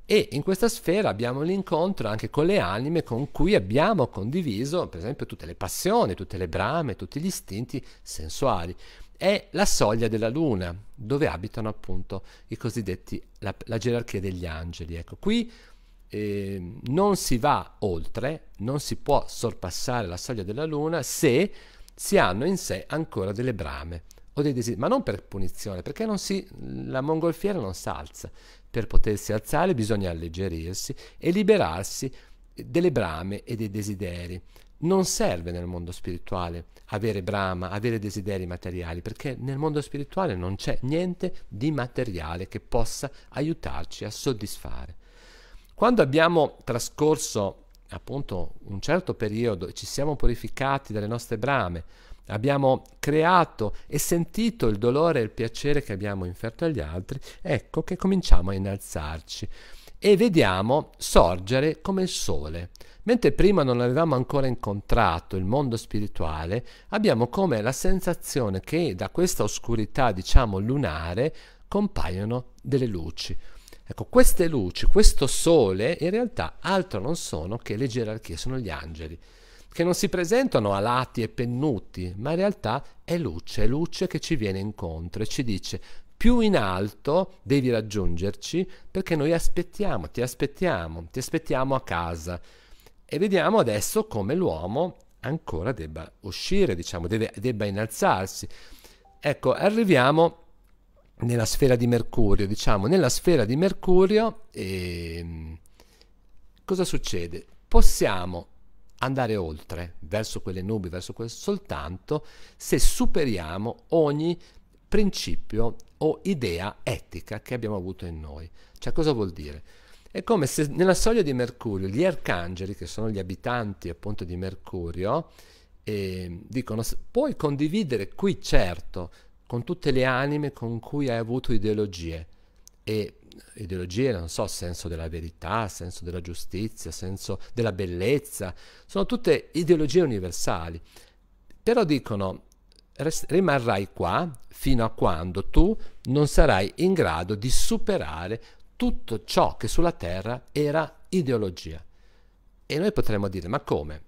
E in questa sfera abbiamo l'incontro anche con le anime con cui abbiamo condiviso, per esempio, tutte le passioni, tutte le brame, tutti gli istinti sensuali. È la soglia della luna, dove abitano appunto i cosiddetti, la, la gerarchia degli angeli. Ecco, qui eh, non si va oltre, non si può sorpassare la soglia della luna se si hanno in sé ancora delle brame o dei desideri, ma non per punizione, perché si, la mongolfiera non si alza. Per potersi alzare bisogna alleggerirsi e liberarsi delle brame e dei desideri. Non serve nel mondo spirituale avere brama, avere desideri materiali, perché nel mondo spirituale non c'è niente di materiale che possa aiutarci a soddisfare. Quando abbiamo trascorso appunto un certo periodo ci siamo purificati dalle nostre brame, abbiamo creato e sentito il dolore e il piacere che abbiamo inferto agli altri, ecco che cominciamo a innalzarci e vediamo sorgere come il sole. Mentre prima non avevamo ancora incontrato il mondo spirituale, abbiamo come la sensazione che da questa oscurità, diciamo lunare, compaiono delle luci. Ecco, queste luci, questo sole, in realtà altro non sono che le gerarchie, sono gli angeli, che non si presentano alati e pennuti, ma in realtà è luce, è luce che ci viene incontro e ci dice più in alto devi raggiungerci perché noi aspettiamo, ti aspettiamo, ti aspettiamo a casa. E vediamo adesso come l'uomo ancora debba uscire, diciamo, deve, debba innalzarsi. Ecco, arriviamo a nella sfera di Mercurio, diciamo, nella sfera di Mercurio, eh, cosa succede? Possiamo andare oltre, verso quelle nubi, verso quel soltanto, se superiamo ogni principio o idea etica che abbiamo avuto in noi. Cioè cosa vuol dire? È come se nella soglia di Mercurio gli arcangeli, che sono gli abitanti appunto di Mercurio, eh, dicono puoi condividere qui certo, con tutte le anime con cui hai avuto ideologie. E ideologie, non so, senso della verità, senso della giustizia, senso della bellezza, sono tutte ideologie universali. Però dicono, rimarrai qua fino a quando tu non sarai in grado di superare tutto ciò che sulla Terra era ideologia. E noi potremmo dire, ma come?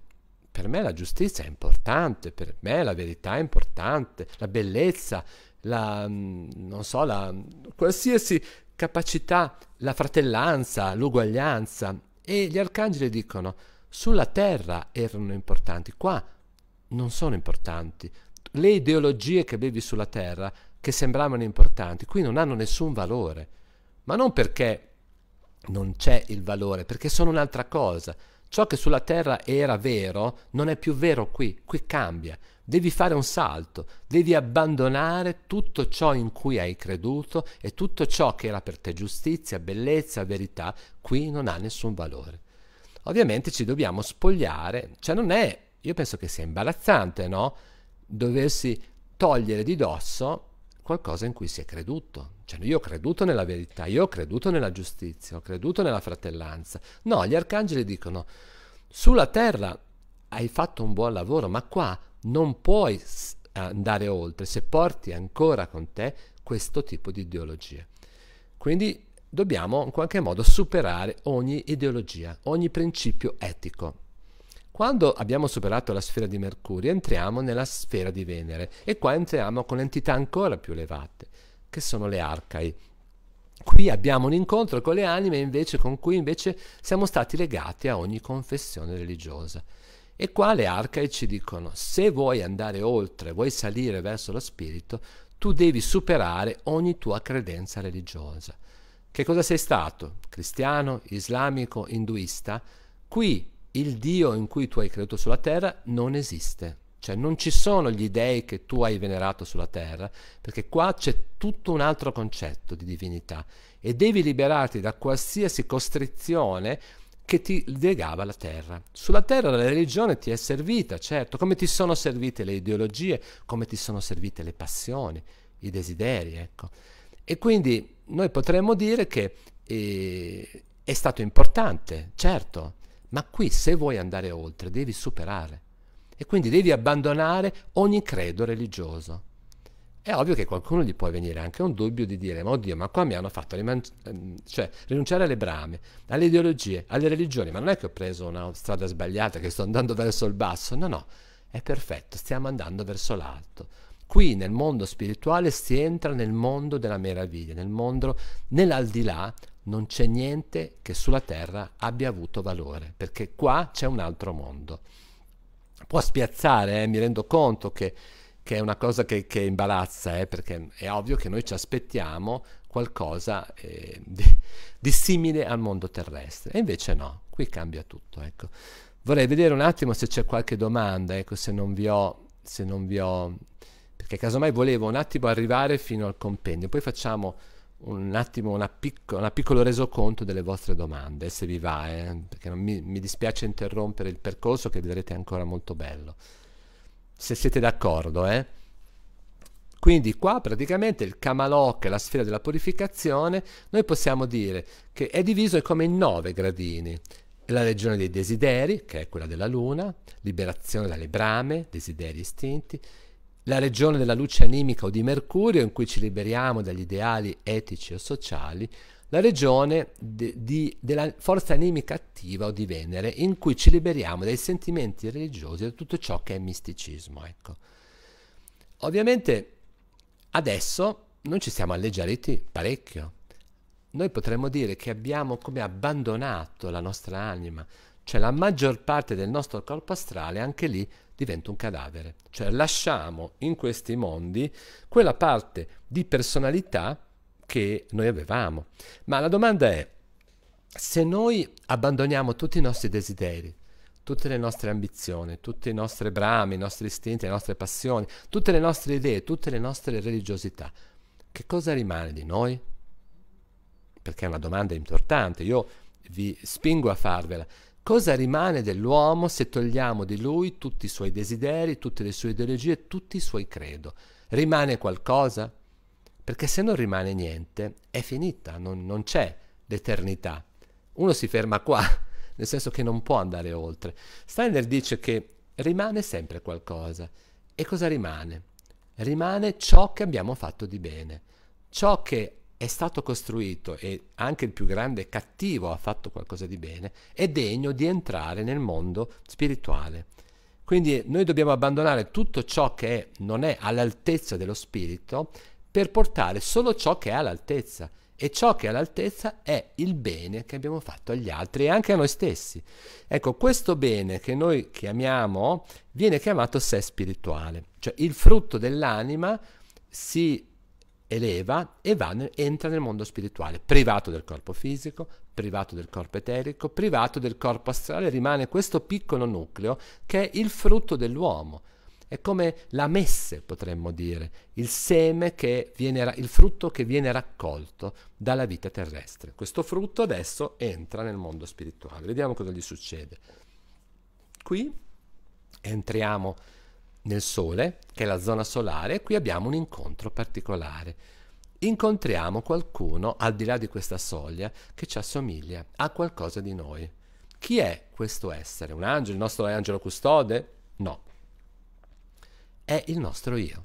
Per me la giustizia è importante, per me la verità è importante, la bellezza, la, mm, non so, la, qualsiasi capacità, la fratellanza, l'uguaglianza. E gli arcangeli dicono, sulla terra erano importanti, qua non sono importanti. Le ideologie che avevi sulla terra, che sembravano importanti, qui non hanno nessun valore. Ma non perché non c'è il valore, perché sono un'altra cosa. Ciò che sulla terra era vero non è più vero qui, qui cambia. Devi fare un salto, devi abbandonare tutto ciò in cui hai creduto e tutto ciò che era per te giustizia, bellezza, verità, qui non ha nessun valore. Ovviamente ci dobbiamo spogliare, cioè non è, io penso che sia imbarazzante, no? Doversi togliere di dosso qualcosa in cui si è creduto, cioè io ho creduto nella verità, io ho creduto nella giustizia, ho creduto nella fratellanza. No, gli arcangeli dicono, sulla terra hai fatto un buon lavoro, ma qua non puoi andare oltre se porti ancora con te questo tipo di ideologie. Quindi dobbiamo in qualche modo superare ogni ideologia, ogni principio etico. Quando abbiamo superato la sfera di Mercurio entriamo nella sfera di Venere e qua entriamo con entità ancora più elevate che sono le arcai. Qui abbiamo un incontro con le anime invece, con cui invece siamo stati legati a ogni confessione religiosa. E qua le arcai ci dicono, se vuoi andare oltre, vuoi salire verso lo spirito, tu devi superare ogni tua credenza religiosa. Che cosa sei stato? Cristiano, islamico, induista? Qui il Dio in cui tu hai creduto sulla terra non esiste. Cioè non ci sono gli dei che tu hai venerato sulla terra, perché qua c'è tutto un altro concetto di divinità e devi liberarti da qualsiasi costrizione che ti legava alla terra. Sulla terra la religione ti è servita, certo, come ti sono servite le ideologie, come ti sono servite le passioni, i desideri, ecco. E quindi noi potremmo dire che eh, è stato importante, certo, ma qui se vuoi andare oltre devi superare e quindi devi abbandonare ogni credo religioso. È ovvio che qualcuno gli può venire anche un dubbio di dire, ma oddio, ma qua mi hanno fatto riman- ehm, cioè, rinunciare alle brame, alle ideologie, alle religioni, ma non è che ho preso una strada sbagliata, che sto andando verso il basso, no, no, è perfetto, stiamo andando verso l'alto. Qui nel mondo spirituale si entra nel mondo della meraviglia, nel mondo, nell'aldilà non c'è niente che sulla terra abbia avuto valore, perché qua c'è un altro mondo può spiazzare, eh, mi rendo conto che, che, è una cosa che, che imbarazza, eh, perché è ovvio che noi ci aspettiamo qualcosa eh, di, di, simile al mondo terrestre, e invece no, qui cambia tutto. Ecco. Vorrei vedere un attimo se c'è qualche domanda, ecco, se non vi ho... Se non vi ho perché casomai volevo un attimo arrivare fino al compendio, poi facciamo un attimo una picco, una piccolo resoconto delle vostre domande, se vi va, eh? perché mi, mi dispiace interrompere il percorso che vedrete ancora molto bello. Se siete d'accordo, eh? Quindi qua praticamente il Kamalok, la sfera della purificazione, noi possiamo dire che è diviso come in nove gradini. La regione dei desideri, che è quella della luna, liberazione dalle brame, desideri istinti, la regione della luce animica o di Mercurio in cui ci liberiamo dagli ideali etici o sociali, la regione de, di, della forza animica attiva o di Venere in cui ci liberiamo dai sentimenti religiosi e da tutto ciò che è misticismo. Ecco. Ovviamente adesso non ci siamo alleggeriti parecchio. Noi potremmo dire che abbiamo come abbandonato la nostra anima, cioè la maggior parte del nostro corpo astrale anche lì diventa un cadavere. Cioè lasciamo in questi mondi quella parte di personalità che noi avevamo. Ma la domanda è, se noi abbandoniamo tutti i nostri desideri, tutte le nostre ambizioni, tutti i nostri brami, i nostri istinti, le nostre passioni, tutte le nostre idee, tutte le nostre religiosità, che cosa rimane di noi? Perché è una domanda importante, io vi spingo a farvela. Cosa rimane dell'uomo se togliamo di lui tutti i suoi desideri, tutte le sue ideologie, tutti i suoi credo? Rimane qualcosa? Perché se non rimane niente, è finita, non, non c'è l'eternità. Uno si ferma qua, <laughs> nel senso che non può andare oltre. Steiner dice che rimane sempre qualcosa. E cosa rimane? Rimane ciò che abbiamo fatto di bene, ciò che è stato costruito e anche il più grande cattivo ha fatto qualcosa di bene, è degno di entrare nel mondo spirituale. Quindi noi dobbiamo abbandonare tutto ciò che non è all'altezza dello spirito per portare solo ciò che è all'altezza. E ciò che è all'altezza è il bene che abbiamo fatto agli altri e anche a noi stessi. Ecco, questo bene che noi chiamiamo viene chiamato sé spirituale, cioè il frutto dell'anima si eleva e ne, entra nel mondo spirituale, privato del corpo fisico, privato del corpo eterico, privato del corpo astrale, rimane questo piccolo nucleo che è il frutto dell'uomo. È come la messe, potremmo dire, il seme che viene, il frutto che viene raccolto dalla vita terrestre. Questo frutto adesso entra nel mondo spirituale. Vediamo cosa gli succede. Qui entriamo nel Sole, che è la zona solare, qui abbiamo un incontro particolare. Incontriamo qualcuno al di là di questa soglia che ci assomiglia a qualcosa di noi. Chi è questo essere? Un angelo? Il nostro angelo custode? No. È il nostro io.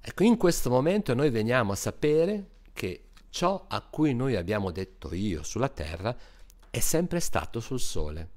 Ecco, in questo momento noi veniamo a sapere che ciò a cui noi abbiamo detto io sulla terra è sempre stato sul sole.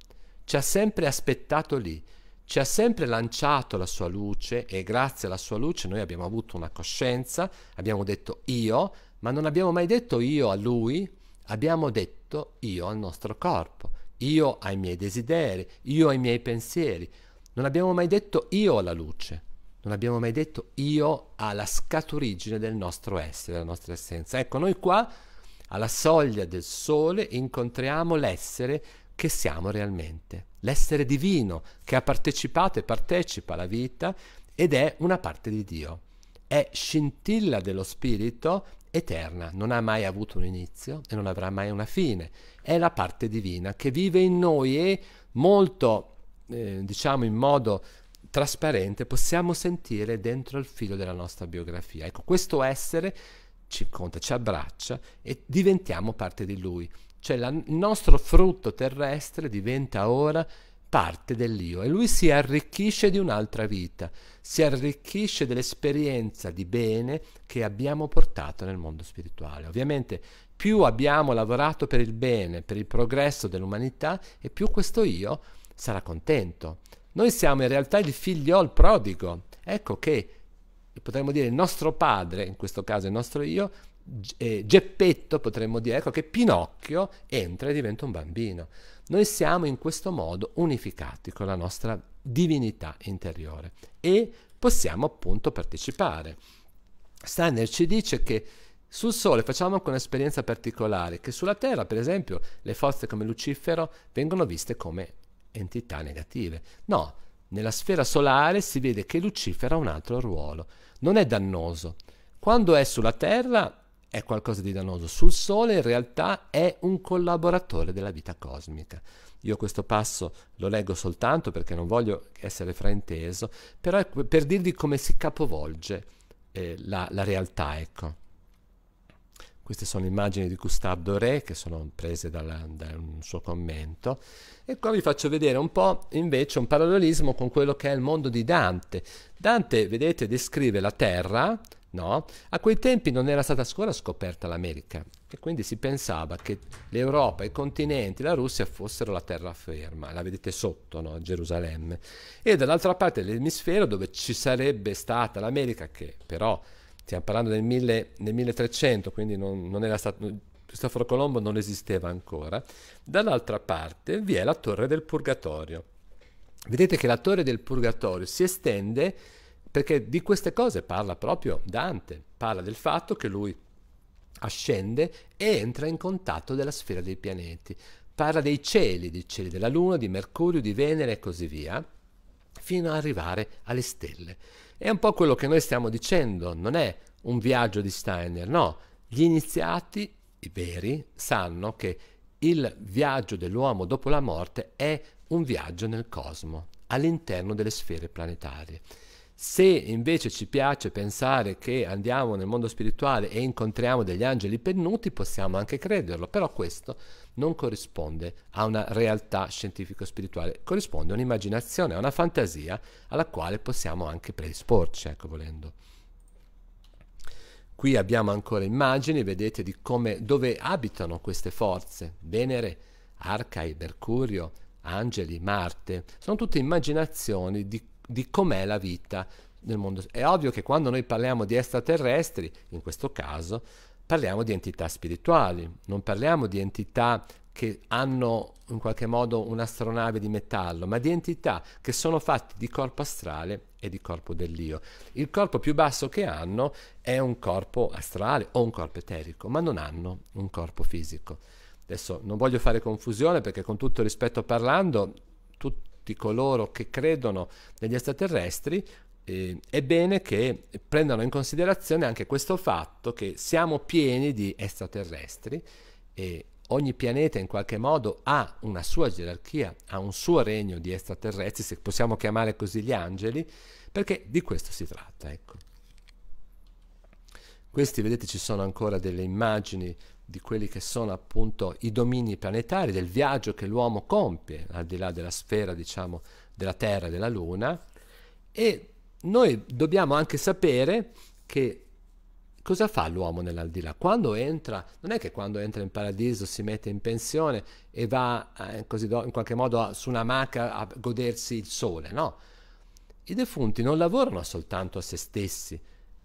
Ci ha sempre aspettato lì, ci ha sempre lanciato la sua luce e grazie alla sua luce noi abbiamo avuto una coscienza, abbiamo detto io, ma non abbiamo mai detto io a lui, abbiamo detto io al nostro corpo, io ai miei desideri, io ai miei pensieri, non abbiamo mai detto io alla luce, non abbiamo mai detto io alla scaturigine del nostro essere, della nostra essenza. Ecco, noi qua alla soglia del sole incontriamo l'essere che siamo realmente. L'essere divino che ha partecipato e partecipa alla vita ed è una parte di Dio. È scintilla dello spirito eterna, non ha mai avuto un inizio e non avrà mai una fine. È la parte divina che vive in noi e molto, eh, diciamo in modo trasparente, possiamo sentire dentro il filo della nostra biografia. Ecco, questo essere ci conta, ci abbraccia e diventiamo parte di lui. Cioè la, il nostro frutto terrestre diventa ora parte dell'io e lui si arricchisce di un'altra vita, si arricchisce dell'esperienza di bene che abbiamo portato nel mondo spirituale. Ovviamente più abbiamo lavorato per il bene, per il progresso dell'umanità e più questo io sarà contento. Noi siamo in realtà il figliol prodigo. Ecco che potremmo dire il nostro padre, in questo caso il nostro io, eh, Geppetto, potremmo dire, ecco che Pinocchio entra e diventa un bambino. Noi siamo in questo modo unificati con la nostra divinità interiore e possiamo appunto partecipare. Steiner ci dice che sul Sole facciamo anche un'esperienza particolare, che sulla Terra, per esempio, le forze come Lucifero vengono viste come entità negative. No, nella sfera solare si vede che Lucifero ha un altro ruolo, non è dannoso. Quando è sulla Terra è qualcosa di dannoso sul Sole, in realtà è un collaboratore della vita cosmica. Io questo passo lo leggo soltanto perché non voglio essere frainteso, però è per dirvi come si capovolge eh, la, la, realtà. Ecco. Queste sono immagini di Gustave Doré che sono prese dalla, da un suo commento. E qua vi faccio vedere un po' invece un parallelismo con quello che è il mondo di Dante. Dante, vedete, descrive la Terra, No? A quei tempi non era stata ancora scoperta l'America e quindi si pensava che l'Europa, i continenti, la Russia fossero la terraferma, la vedete sotto, no? Gerusalemme, e dall'altra parte dell'emisfero dove ci sarebbe stata l'America che però, stiamo parlando del, mille, nel 1300, quindi non, non era stato, Cristoforo Colombo non esisteva ancora, dall'altra parte vi è la torre del Purgatorio. Vedete che la torre del Purgatorio si estende perché di queste cose parla proprio Dante, parla del fatto che lui ascende e entra in contatto della sfera dei pianeti, parla dei cieli, dei cieli della Luna, di Mercurio, di Venere e così via, fino ad arrivare alle stelle. È un po' quello che noi stiamo dicendo, non è un viaggio di Steiner, no, gli iniziati, i veri, sanno che il viaggio dell'uomo dopo la morte è un viaggio nel cosmo, all'interno delle sfere planetarie. Se invece ci piace pensare che andiamo nel mondo spirituale e incontriamo degli angeli pennuti, possiamo anche crederlo, però questo non corrisponde a una realtà scientifico-spirituale, corrisponde a un'immaginazione, a una fantasia alla quale possiamo anche predisporci, ecco volendo. Qui abbiamo ancora immagini, vedete di come, dove abitano queste forze, Venere, Arcai, Mercurio, Angeli, Marte, sono tutte immaginazioni di di com'è la vita nel mondo. È ovvio che quando noi parliamo di extraterrestri, in questo caso, parliamo di entità spirituali, non parliamo di entità che hanno in qualche modo un'astronave di metallo, ma di entità che sono fatte di corpo astrale e di corpo dell'io. Il corpo più basso che hanno è un corpo astrale o un corpo eterico, ma non hanno un corpo fisico. Adesso non voglio fare confusione perché con tutto rispetto parlando, tu, tutti coloro che credono negli extraterrestri, eh, è bene che prendano in considerazione anche questo fatto che siamo pieni di extraterrestri e ogni pianeta in qualche modo ha una sua gerarchia, ha un suo regno di extraterrestri, se possiamo chiamare così gli angeli, perché di questo si tratta, ecco. Questi, vedete, ci sono ancora delle immagini di quelli che sono appunto i domini planetari, del viaggio che l'uomo compie al di là della sfera, diciamo, della Terra e della Luna. E noi dobbiamo anche sapere che cosa fa l'uomo nell'aldilà? Quando entra, non è che quando entra in paradiso si mette in pensione e va eh, do, in qualche modo a, su una maca a godersi il sole, no? I defunti non lavorano soltanto a se stessi,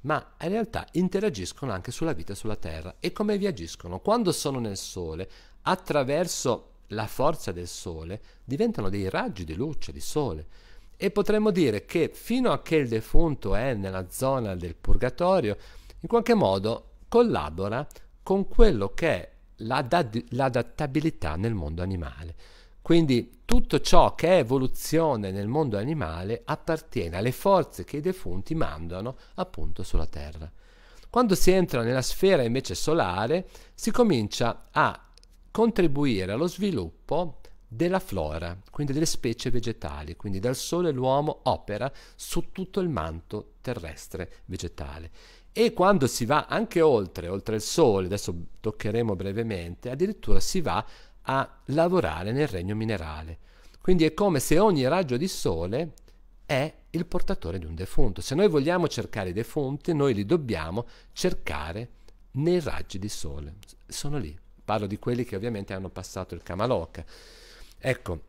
ma in realtà interagiscono anche sulla vita sulla Terra. E come vi agiscono? Quando sono nel Sole, attraverso la forza del Sole, diventano dei raggi di luce di Sole. E potremmo dire che fino a che il defunto è nella zona del purgatorio, in qualche modo collabora con quello che è l'adattabilità nel mondo animale. Quindi tutto ciò che è evoluzione nel mondo animale appartiene alle forze che i defunti mandano appunto sulla Terra. Quando si entra nella sfera invece solare si comincia a contribuire allo sviluppo della flora, quindi delle specie vegetali, quindi dal Sole l'uomo opera su tutto il manto terrestre vegetale. E quando si va anche oltre, oltre il Sole, adesso toccheremo brevemente, addirittura si va a lavorare nel regno minerale. Quindi è come se ogni raggio di sole è il portatore di un defunto. Se noi vogliamo cercare i defunti, noi li dobbiamo cercare nei raggi di sole. Sono lì. Parlo di quelli che ovviamente hanno passato il Kamaloka. Ecco,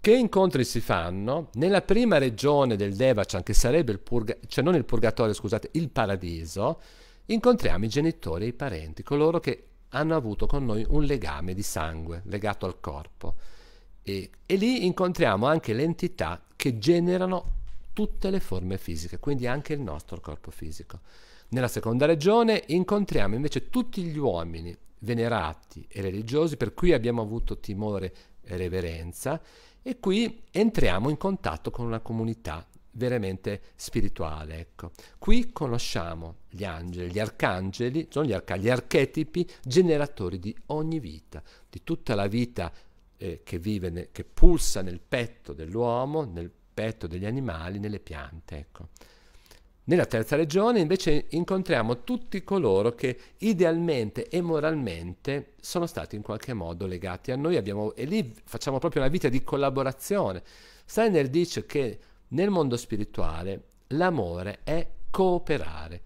che incontri si fanno? Nella prima regione del Devachan, che sarebbe il purgatorio, cioè non il purgatorio, scusate, il paradiso, incontriamo i genitori e i parenti, coloro che hanno avuto con noi un legame di sangue legato al corpo. E, e lì incontriamo anche le entità che generano tutte le forme fisiche, quindi anche il nostro corpo fisico. Nella seconda regione incontriamo invece tutti gli uomini venerati e religiosi per cui abbiamo avuto timore e reverenza e qui entriamo in contatto con una comunità veramente spirituale. Ecco. Qui conosciamo gli angeli, gli arcangeli, sono gli, arca- gli archetipi generatori di ogni vita, di tutta la vita eh, che vive, ne- che pulsa nel petto dell'uomo, nel petto degli animali, nelle piante. Ecco. Nella terza regione invece incontriamo tutti coloro che idealmente e moralmente sono stati in qualche modo legati a noi abbiamo, e lì facciamo proprio una vita di collaborazione. Steiner dice che nel mondo spirituale l'amore è cooperare.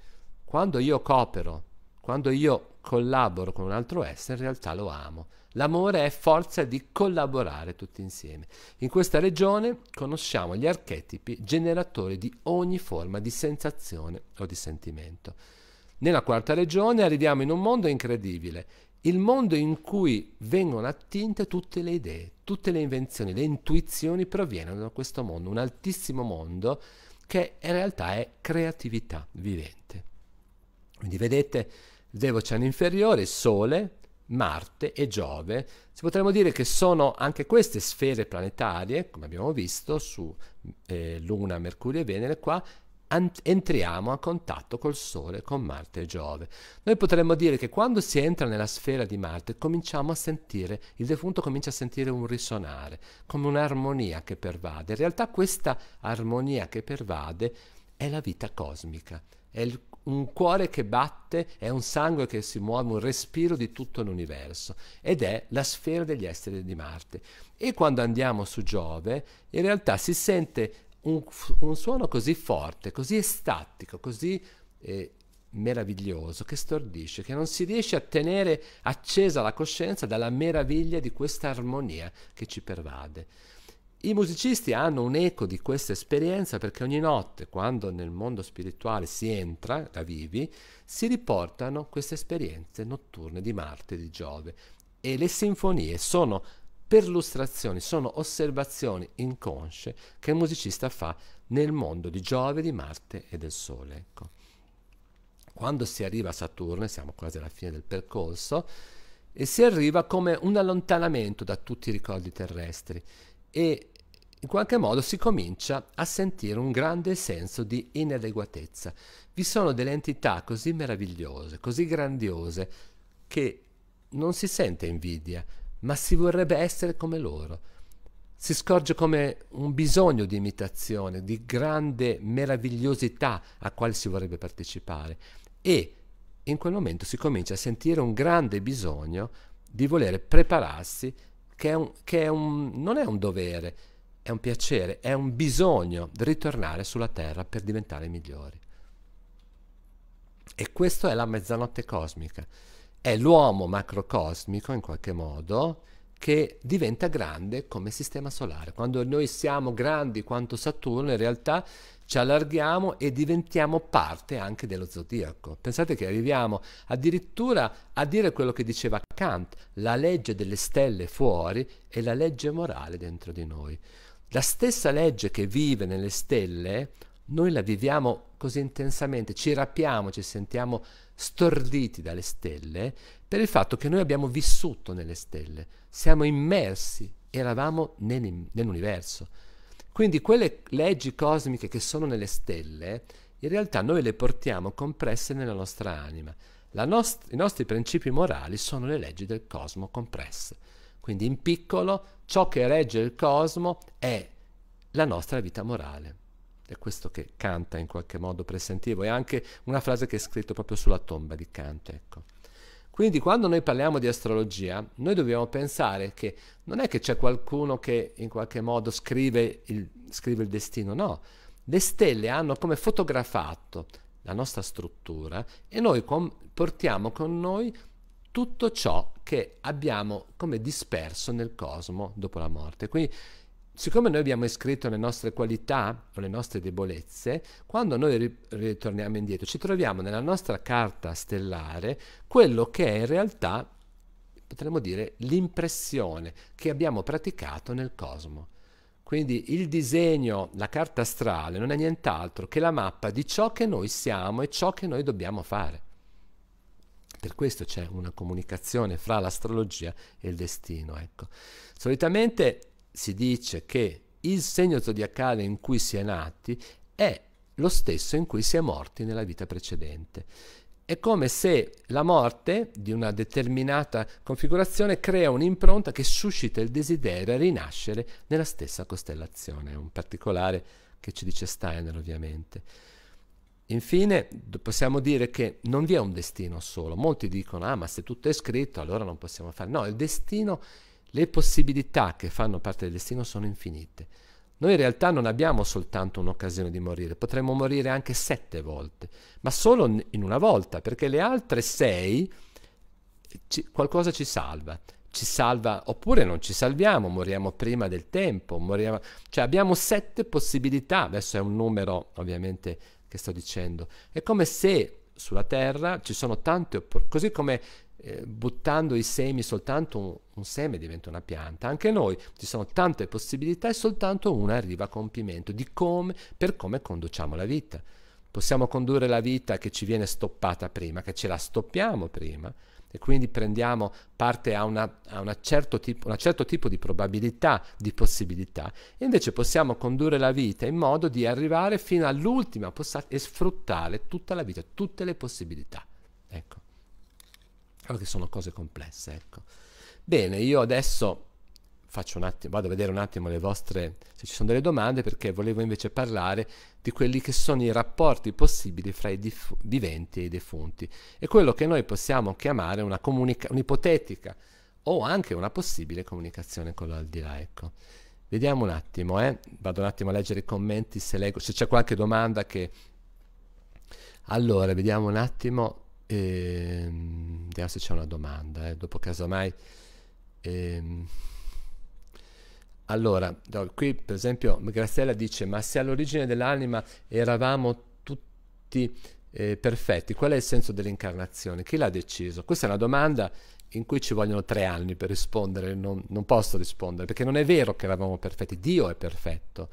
Quando io coopero, quando io collaboro con un altro essere, in realtà lo amo. L'amore è forza di collaborare tutti insieme. In questa regione conosciamo gli archetipi generatori di ogni forma di sensazione o di sentimento. Nella quarta regione arriviamo in un mondo incredibile, il mondo in cui vengono attinte tutte le idee, tutte le invenzioni, le intuizioni provengono da questo mondo, un altissimo mondo che in realtà è creatività vivente. Quindi vedete l'oceano inferiore, Sole, Marte e Giove, si potremmo dire che sono anche queste sfere planetarie, come abbiamo visto su eh, Luna, Mercurio e Venere, qua entriamo a contatto col Sole, con Marte e Giove. Noi potremmo dire che quando si entra nella sfera di Marte cominciamo a sentire, il defunto comincia a sentire un risonare, come un'armonia che pervade. In realtà questa armonia che pervade è la vita cosmica, è il, un cuore che batte, è un sangue che si muove, un respiro di tutto l'universo ed è la sfera degli esseri di Marte. E quando andiamo su Giove, in realtà si sente un, un suono così forte, così estatico, così eh, meraviglioso, che stordisce, che non si riesce a tenere accesa la coscienza dalla meraviglia di questa armonia che ci pervade. I musicisti hanno un eco di questa esperienza perché ogni notte, quando nel mondo spirituale si entra, da vivi, si riportano queste esperienze notturne di Marte e di Giove e le sinfonie sono Perlustrazioni sono osservazioni inconsce che il musicista fa nel mondo di Giove, di Marte e del Sole. Ecco. Quando si arriva a Saturno, siamo quasi alla fine del percorso, e si arriva come un allontanamento da tutti i ricordi terrestri e in qualche modo si comincia a sentire un grande senso di inadeguatezza. Vi sono delle entità così meravigliose, così grandiose, che non si sente invidia, ma si vorrebbe essere come loro. Si scorge come un bisogno di imitazione, di grande meravigliosità a quale si vorrebbe partecipare e in quel momento si comincia a sentire un grande bisogno di volere prepararsi, che, è un, che è un, non è un dovere, è un piacere, è un bisogno di ritornare sulla Terra per diventare migliori. E questa è la mezzanotte cosmica è l'uomo macrocosmico in qualche modo che diventa grande come sistema solare. Quando noi siamo grandi quanto Saturno, in realtà ci allarghiamo e diventiamo parte anche dello zodiaco. Pensate che arriviamo addirittura a dire quello che diceva Kant, la legge delle stelle fuori e la legge morale dentro di noi. La stessa legge che vive nelle stelle, noi la viviamo così intensamente, ci rapiamo, ci sentiamo storditi dalle stelle per il fatto che noi abbiamo vissuto nelle stelle, siamo immersi, eravamo nel, nell'universo. Quindi quelle leggi cosmiche che sono nelle stelle, in realtà noi le portiamo compresse nella nostra anima. Nost- I nostri principi morali sono le leggi del cosmo compresse. Quindi in piccolo ciò che regge il cosmo è la nostra vita morale. È questo che Kant in qualche modo presentivo, è anche una frase che è scritta proprio sulla tomba di Kant, ecco. Quindi quando noi parliamo di astrologia, noi dobbiamo pensare che non è che c'è qualcuno che in qualche modo scrive il, scrive il destino, no. Le stelle hanno come fotografato la nostra struttura e noi com- portiamo con noi tutto ciò che abbiamo come disperso nel cosmo dopo la morte. Quindi siccome noi abbiamo iscritto le nostre qualità o le nostre debolezze, quando noi ritorniamo indietro ci troviamo nella nostra carta stellare quello che è in realtà, potremmo dire, l'impressione che abbiamo praticato nel cosmo. Quindi il disegno, la carta astrale, non è nient'altro che la mappa di ciò che noi siamo e ciò che noi dobbiamo fare. Per questo c'è una comunicazione fra l'astrologia e il destino. Ecco. Solitamente si dice che il segno zodiacale in cui si è nati è lo stesso in cui si è morti nella vita precedente. È come se la morte di una determinata configurazione crea un'impronta che suscita il desiderio a rinascere nella stessa costellazione, è un particolare che ci dice Steiner ovviamente. Infine, possiamo dire che non vi è un destino solo. Molti dicono, ah, ma se tutto è scritto, allora non possiamo fare. No, il destino è le possibilità che fanno parte del destino sono infinite. Noi in realtà non abbiamo soltanto un'occasione di morire, potremmo morire anche sette volte, ma solo in una volta, perché le altre sei ci, qualcosa ci salva. Ci salva oppure non ci salviamo, moriamo prima del tempo, moriamo, cioè abbiamo sette possibilità, adesso è un numero ovviamente che sto dicendo, è come se sulla Terra ci sono tante opportunità, così come eh, buttando i semi, soltanto un, un, seme diventa una pianta. Anche noi ci sono tante possibilità e soltanto una arriva a compimento di come, per come conduciamo la vita. Possiamo condurre la vita che ci viene stoppata prima, che ce la stoppiamo prima e quindi prendiamo parte a, una, a una certo tipo, un certo tipo di probabilità, di possibilità, e invece possiamo condurre la vita in modo di arrivare fino all'ultima possa- e sfruttare tutta la vita, tutte le possibilità. Ecco. Allora che sono cose complesse, ecco. Bene, io adesso faccio un attimo, vado a vedere un attimo le vostre, se ci sono delle domande, perché volevo invece parlare di quelli che sono i rapporti possibili fra i dif- viventi e i defunti. E quello che noi possiamo chiamare una comunica- un'ipotetica o anche una possibile comunicazione con l'aldilà, ecco. Vediamo un attimo, eh? vado un attimo a leggere i commenti se, leggo, se c'è qualche domanda che... Allora, vediamo un attimo e, ehm, vediamo se c'è una domanda, eh, dopo casomai. Ehm, allora, qui per esempio Graziella dice, ma se all'origine dell'anima eravamo tutti eh, perfetti, qual è il senso dell'incarnazione? Chi l'ha deciso? Questa è una domanda in cui ci vogliono tre anni per rispondere, non, non posso rispondere, perché non è vero che eravamo perfetti, Dio è perfetto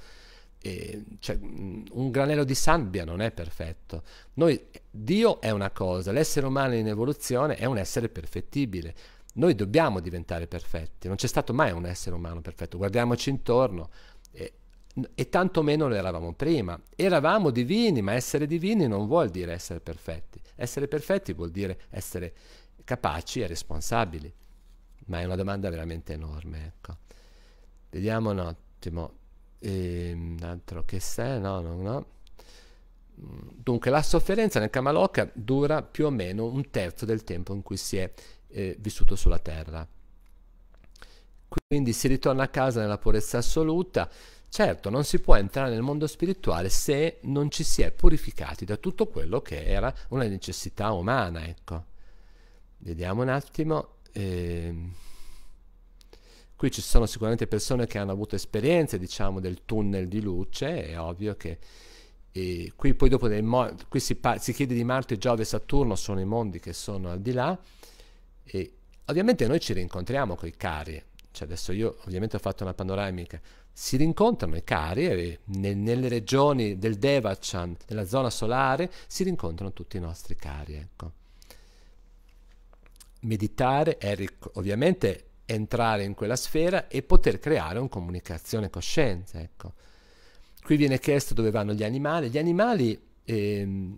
e, cioè, un granello di sabbia non è perfetto. Noi, Dio è una cosa, l'essere umano in evoluzione è un essere perfettibile. Noi dobbiamo diventare perfetti, non c'è stato mai un essere umano perfetto. Guardiamoci intorno e, e tantomeno lo eravamo prima. Eravamo divini, ma essere divini non vuol dire essere perfetti. Essere perfetti vuol dire essere capaci e responsabili. Ma è una domanda veramente enorme. Ecco. Vediamo un attimo e, ehm, altro che se, no, no, no. Mm, dunque la sofferenza nel Kamaloka dura più o meno un terzo del tempo in cui si è eh, vissuto sulla terra. Quindi si ritorna a casa nella purezza assoluta. Certo, non si può entrare nel mondo spirituale se non ci si è purificati da tutto quello che era una necessità umana, ecco. Vediamo un attimo. Eh... Qui ci sono sicuramente persone che hanno avuto esperienze, diciamo, del tunnel di luce, è ovvio che e qui poi dopo mo- qui si, par- si, chiede di Marte, Giove e Saturno, sono i mondi che sono al di là e ovviamente noi ci rincontriamo con i cari, cioè adesso io ovviamente ho fatto una panoramica, si rincontrano i cari e nel, nelle regioni del Devachan, nella zona solare, si rincontrano tutti i nostri cari. Ecco. Meditare è ric- ovviamente entrare in quella sfera e poter creare una comunicazione cosciente. Ecco. Qui viene chiesto dove vanno gli animali. Gli animali eh,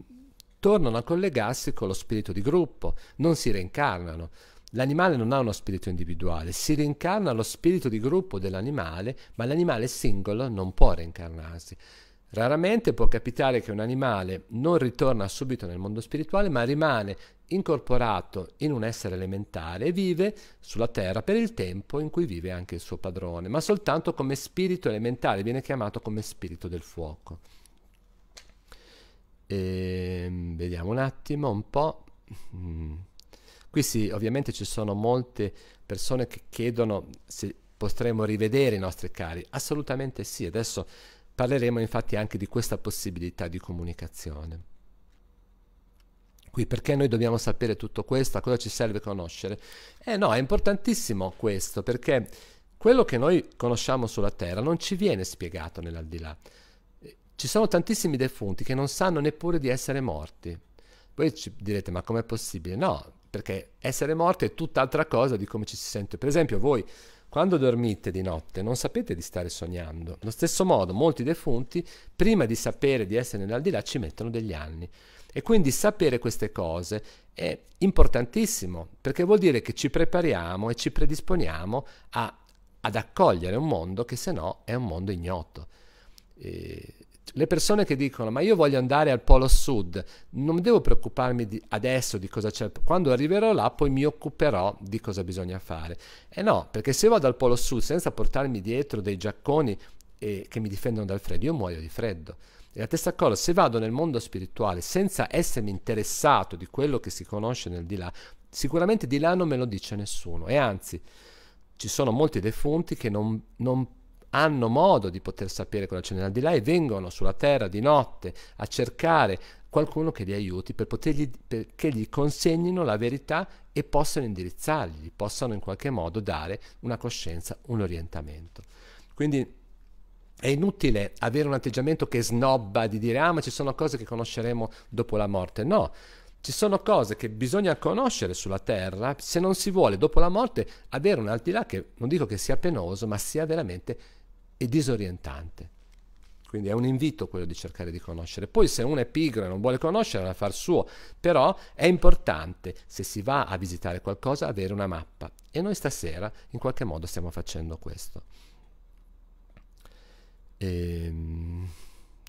tornano a collegarsi con lo spirito di gruppo, non si reincarnano. L'animale non ha uno spirito individuale, si reincarna lo spirito di gruppo dell'animale, ma l'animale singolo non può reincarnarsi. Raramente può capitare che un animale non ritorna subito nel mondo spirituale, ma rimane incorporato in un essere elementare e vive sulla terra per il tempo in cui vive anche il suo padrone, ma soltanto come spirito elementare, viene chiamato come spirito del fuoco. E, ehm, vediamo un attimo, un po'. Mm. Qui sì, ovviamente ci sono molte persone che chiedono se potremo rivedere i nostri cari. Assolutamente sì, adesso Parleremo infatti anche di questa possibilità di comunicazione. Qui perché noi dobbiamo sapere tutto questo? A cosa ci serve conoscere? Eh no, è importantissimo questo perché quello che noi conosciamo sulla Terra non ci viene spiegato nell'aldilà. Ci sono tantissimi defunti che non sanno neppure di essere morti. Voi ci direte, ma com'è possibile? No, perché essere morti è tutt'altra cosa di come ci si sente. Per esempio, voi quando dormite di notte non sapete di stare sognando. Allo stesso modo, molti defunti, prima di sapere di essere nell'aldilà, ci mettono degli anni. E quindi sapere queste cose è importantissimo, perché vuol dire che ci prepariamo e ci predisponiamo a, ad accogliere un mondo che se no è un mondo ignoto. E le persone che dicono ma io voglio andare al polo sud, non devo preoccuparmi di adesso di cosa c'è, quando arriverò là poi mi occuperò di cosa bisogna fare. E no, perché se vado al polo sud senza portarmi dietro dei giacconi eh, che mi difendono dal freddo, io muoio di freddo. E la stessa cosa, se vado nel mondo spirituale senza essermi interessato di quello che si conosce nel di là, sicuramente di là non me lo dice nessuno. E anzi, ci sono molti defunti che non, non hanno modo di poter sapere cosa c'è nell'aldilà e vengono sulla terra di notte a cercare qualcuno che li aiuti per potergli, perché gli consegnino la verità e possano indirizzarli, possano in qualche modo dare una coscienza, un orientamento. Quindi è inutile avere un atteggiamento che snobba di dire ah ma ci sono cose che conosceremo dopo la morte. No, ci sono cose che bisogna conoscere sulla terra se non si vuole dopo la morte avere un al di là che non dico che sia penoso ma sia veramente e disorientante. Quindi è un invito quello di cercare di conoscere. Poi se uno è pigro e non vuole conoscere, è da far suo. Però è importante, se si va a visitare qualcosa, avere una mappa. E noi stasera, in qualche modo, stiamo facendo questo. Ehm,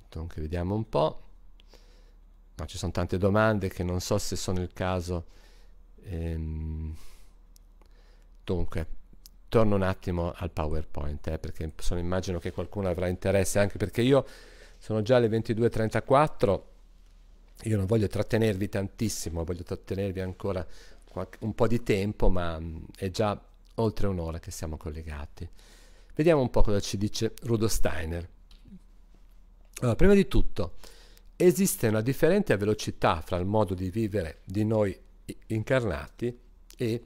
dunque, vediamo un po'. No, ci sono tante domande che non so se sono il caso. Ehm, dunque, torno un attimo al PowerPoint, eh, perché sono, immagino che qualcuno avrà interesse, anche perché io sono già alle 22.34, io non voglio trattenervi tantissimo, voglio trattenervi ancora un po' di tempo, ma mh, mm, è già oltre un'ora che siamo collegati. Vediamo un po' cosa ci dice Rudolf Steiner. Allora, prima di tutto, esiste una differente velocità fra il modo di vivere di noi incarnati e